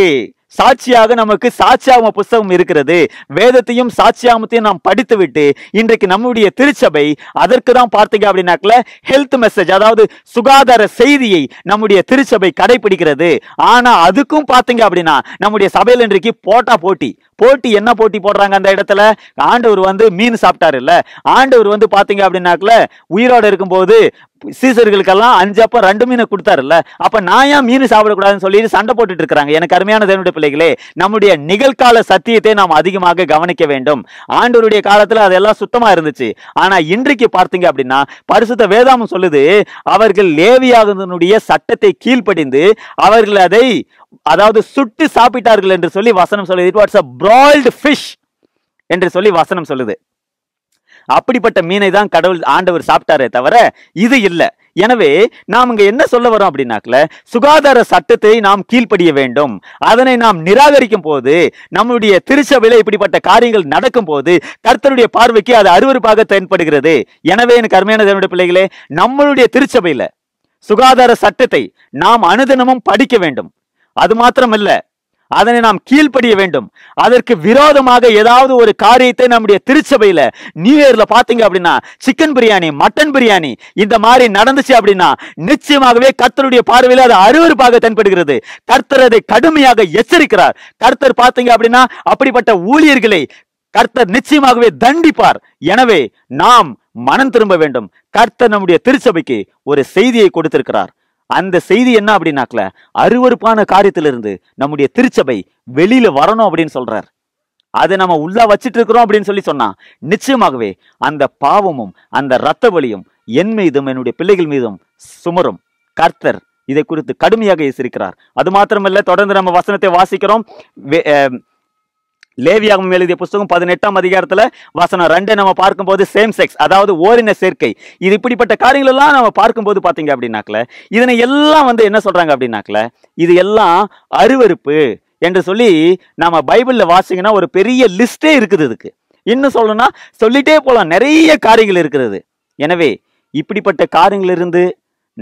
சாட்சியாக நமக்கு சாட்சியாம புஸ்தகம் இருக்கிறது வேதத்தையும் சாட்சியாமத்தையும் நாம் படித்துவிட்டு இன்றைக்கு நம்முடைய திருச்சபை அதற்கு தான் பார்த்தீங்க அப்படின்னாக்கல ஹெல்த் மெசேஜ் அதாவது சுகாதார செய்தியை நம்முடைய திருச்சபை கடைபிடிக்கிறது ஆனா அதுக்கும் பார்த்தீங்க அப்படின்னா நம்முடைய சபையில் இன்றைக்கு போட்டா போட்டி போட்டி என்ன போட்டி போடுறாங்க அந்த இடத்துல ஆண்டவர் வந்து மீன் சாப்பிட்டாரு இல்ல ஆண்டவர் வந்து பார்த்தீங்க அப்படின்னாக்கல உயிரோட இருக்கும்போது சீசர்களுக்கெல்லாம் அஞ்சு அப்போ ரெண்டு மீனை கொடுத்தாருல்ல அப்போ நான் ஏன் மீன் சாப்பிடக்கூடாதுன்னு சொல்லி சண்டை போட்டுட்டு இருக்கிறாங்க எனக்கு அருமையான தேவனுடைய பிள்ளைகளே நம்முடைய நிகழ்கால சத்தியத்தை நாம் அதிகமாக கவனிக்க வேண்டும் ஆண்டோருடைய காலத்தில் அதெல்லாம் சுத்தமாக இருந்துச்சு ஆனால் இன்றைக்கு பார்த்தீங்க அப்படின்னா பரிசுத்த வேதாமம் சொல்லுது அவர்கள் லேவியாகனுடைய சட்டத்தை கீழ்ப்படிந்து அவர்கள் அதை அதாவது சுட்டு சாப்பிட்டார்கள் என்று சொல்லி வசனம் சொல்லுது it was a broiled fish என்று சொல்லி வசனம் சொல்லுது அப்படிப்பட்ட மீனை தான் கடவுள் ஆண்டவர் சாப்பிட்டாரே தவிர இது இல்லை எனவே நாம் இங்க என்ன சொல்ல வரோம் அப்படின்னாக்கல சுகாதார சட்டத்தை நாம் கீழ்ப்படிய வேண்டும் அதனை நாம் நிராகரிக்கும் போது நம்முடைய திருச்சபையில இப்படிப்பட்ட காரியங்கள் நடக்கும் போது கர்த்தருடைய பார்வைக்கு அது அருவறுப்பாக தென்படுகிறது எனவே எனக்கு அருமையான பிள்ளைகளே நம்மளுடைய திருச்சபையில சுகாதார சட்டத்தை நாம் அனுதினமும் படிக்க வேண்டும் அது இல்லை அதனை நாம் கீழ்படிய வேண்டும் அதற்கு விரோதமாக ஏதாவது ஒரு காரியத்தை நம்முடைய திருச்சபையில நியூ இயர்ல பாத்தீங்க அப்படின்னா சிக்கன் பிரியாணி மட்டன் பிரியாணி இந்த மாதிரி நடந்துச்சு அப்படின்னா நிச்சயமாகவே கர்த்தருடைய பார்வையில அது அருவறுப்பாக தென்படுகிறது கர்த்தர் அதை கடுமையாக எச்சரிக்கிறார் கர்த்தர் பார்த்தீங்க அப்படின்னா அப்படிப்பட்ட ஊழியர்களை கர்த்தர் நிச்சயமாகவே தண்டிப்பார் எனவே நாம் மனம் திரும்ப வேண்டும் கர்த்தர் நம்முடைய திருச்சபைக்கு ஒரு செய்தியை கொடுத்திருக்கிறார் அந்த செய்தி என்ன அப்படின்னாக்கல அருவறுப்பான காரியத்திலிருந்து நம்முடைய திருச்சபை வெளியில வரணும் அப்படின்னு சொல்றார் அதை நம்ம உள்ளா வச்சுட்டு இருக்கிறோம் அப்படின்னு சொல்லி சொன்னா நிச்சயமாகவே அந்த பாவமும் அந்த இரத்த வலியும் என் மீதும் என்னுடைய பிள்ளைகள் மீதும் சுமரும் கர்த்தர் இதை குறித்து கடுமையாக எசிரிக்கிறார் அது மாத்திரமல்ல தொடர்ந்து நம்ம வசனத்தை வாசிக்கிறோம் லேவியாகவும் எழுதிய புஸ்தகம் பதினெட்டாம் அதிகாரத்தில் வசனம் ரெண்டு நம்ம பார்க்கும்போது சேம் செக்ஸ் அதாவது ஓரின சேர்க்கை இது இப்படிப்பட்ட காரியங்கள் எல்லாம் நம்ம பார்க்கும்போது பார்த்தீங்க அப்படின்னாக்கல இதனை எல்லாம் வந்து என்ன சொல்கிறாங்க அப்படின்னாக்கல இது எல்லாம் அருவறுப்பு என்று சொல்லி நம்ம பைபிளில் வாசிங்கன்னா ஒரு பெரிய லிஸ்டே இருக்குது இதுக்கு இன்னும் சொல்லணும்னா சொல்லிட்டே போகலாம் நிறைய காரியங்கள் இருக்கிறது எனவே இப்படிப்பட்ட காரியங்களிலிருந்து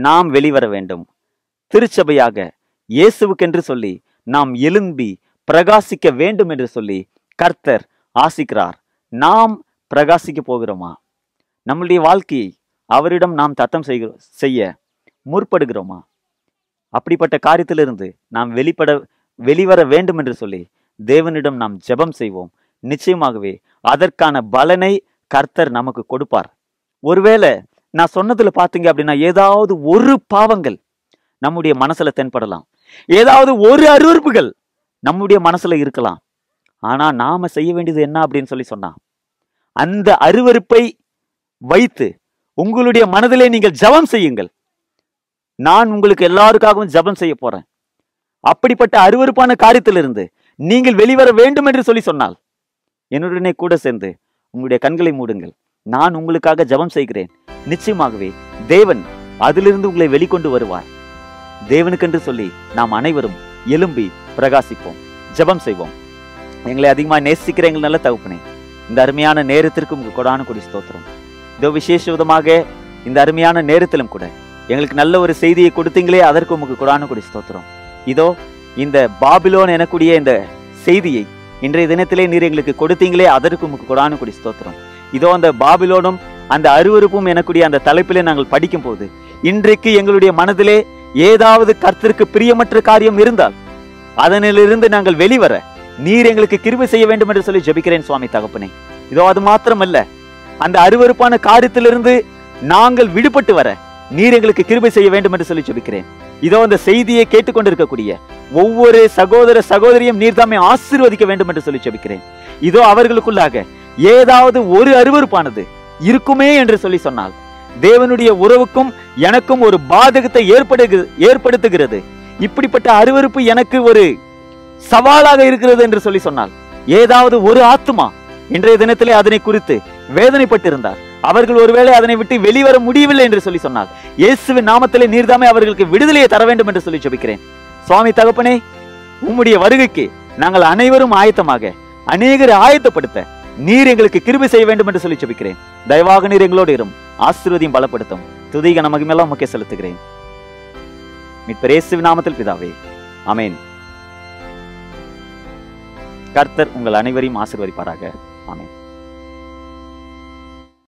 நாம் வெளிவர வேண்டும் திருச்சபையாக இயேசுவுக்கென்று சொல்லி நாம் எழும்பி பிரகாசிக்க வேண்டும் என்று சொல்லி கர்த்தர் ஆசிக்கிறார் நாம் பிரகாசிக்க போகிறோமா நம்முடைய வாழ்க்கையை அவரிடம் நாம் தத்தம் செய்கிறோம் செய்ய முற்படுகிறோமா அப்படிப்பட்ட காரியத்திலிருந்து நாம் வெளிப்பட வெளிவர வேண்டும் என்று சொல்லி தேவனிடம் நாம் ஜெபம் செய்வோம் நிச்சயமாகவே அதற்கான பலனை கர்த்தர் நமக்கு கொடுப்பார் ஒருவேளை நான் சொன்னதுல பார்த்தீங்க அப்படின்னா ஏதாவது ஒரு பாவங்கள் நம்முடைய மனசுல தென்படலாம் ஏதாவது ஒரு அருவறுப்புகள் நம்முடைய மனசில் இருக்கலாம் ஆனால் நாம் செய்ய வேண்டியது என்ன அப்படின்னு சொல்லி சொன்னான் அந்த அருவறுப்பை வைத்து உங்களுடைய மனதிலே நீங்கள் ஜபம் செய்யுங்கள் நான் உங்களுக்கு எல்லாருக்காகவும் ஜபம் செய்ய போறேன் அப்படிப்பட்ட அருவறுப்பான காரியத்திலிருந்து நீங்கள் வெளிவர வேண்டும் என்று சொல்லி சொன்னால் என்னுடனே கூட சேர்ந்து உங்களுடைய கண்களை மூடுங்கள் நான் உங்களுக்காக ஜபம் செய்கிறேன் நிச்சயமாகவே தேவன் அதிலிருந்து உங்களை வெளிக்கொண்டு வருவார் தேவனுக்கென்று சொல்லி நாம் அனைவரும் எலும்பி பிரகாசிப்போம் ஜபம் செய்வோம் எங்களை அதிகமாக நேசிக்கிற எங்களை நல்ல தகுப்புனேன் இந்த அருமையான நேரத்திற்கு உங்கள் கொடான குடி ஸ்தோத்திரம் இதோ விசேஷ விதமாக இந்த அருமையான நேரத்திலும் கூட எங்களுக்கு நல்ல ஒரு செய்தியை கொடுத்தீங்களே அதற்கு உங்களுக்கு கொடான குடி ஸ்தோத்திரம் இதோ இந்த பாபிலோன் எனக்கூடிய இந்த செய்தியை இன்றைய தினத்திலே நீர் எங்களுக்கு கொடுத்தீங்களே அதற்கு உமக்கு கொடான குடி ஸ்தோத்திரம் இதோ அந்த பாபிலோனும் அந்த அருவறுப்பும் எனக்கூடிய அந்த தலைப்பிலே நாங்கள் படிக்கும் போது இன்றைக்கு எங்களுடைய மனதிலே ஏதாவது கர்த்தருக்கு பிரியமற்ற காரியம் இருந்தால் அதனிலிருந்து நாங்கள் வெளிவர நீர் எங்களுக்கு கிருவி செய்ய வேண்டும் என்று சொல்லி ஜபிக்கிறேன் சுவாமி தகப்பனே இதோ அது மாத்திரமல்ல அந்த அருவறுப்பான காரியத்திலிருந்து நாங்கள் விடுபட்டு வர நீர் எங்களுக்கு கிருபை செய்ய வேண்டும் என்று சொல்லி ஜபிக்கிறேன் இதோ அந்த செய்தியை கேட்டுக்கொண்டிருக்கக்கூடிய ஒவ்வொரு சகோதர சகோதரியும் நீர் தாமே ஆசீர்வதிக்க வேண்டும் என்று சொல்லி ஜபிக்கிறேன் இதோ அவர்களுக்குள்ளாக ஏதாவது ஒரு அருவறுப்பானது இருக்குமே என்று சொல்லி சொன்னால் தேவனுடைய உறவுக்கும் எனக்கும் ஒரு பாதகத்தை ஏற்படுகிறது ஏற்படுத்துகிறது இப்படிப்பட்ட அருவறுப்பு எனக்கு ஒரு சவாலாக இருக்கிறது என்று சொல்லி சொன்னால் ஏதாவது ஒரு ஆத்மா இன்றைய தினத்திலே அதனை குறித்து வேதனைப்பட்டிருந்தார் அவர்கள் ஒருவேளை அதனை விட்டு வெளிவர முடியவில்லை என்று சொல்லி சொன்னார் இயேசுவின் நாமத்திலே நீர்தாமே அவர்களுக்கு விடுதலையை தர வேண்டும் என்று சொல்லி ஜபிக்கிறேன் சுவாமி தகப்பனே உம்முடைய வருகைக்கு நாங்கள் அனைவரும் ஆயத்தமாக அநேகரை ஆயத்தப்படுத்த நீர் எங்களுக்கு கிருபி செய்ய வேண்டும் என்று சொல்லி ஜபிக்கிறேன் தயவாக நீர் எங்களோடு இரும் ஆசீர்வதியும் பலப்படுத்தும் துதிக நமக்கு மேல முக்கிய செலுத்துகிறேன் மீட்பரேசு நாமத்தில் பிதாவே அமேன் கர்த்தர் உங்கள் அனைவரையும் ஆசிர்வதிப்பாராக ஆமேன்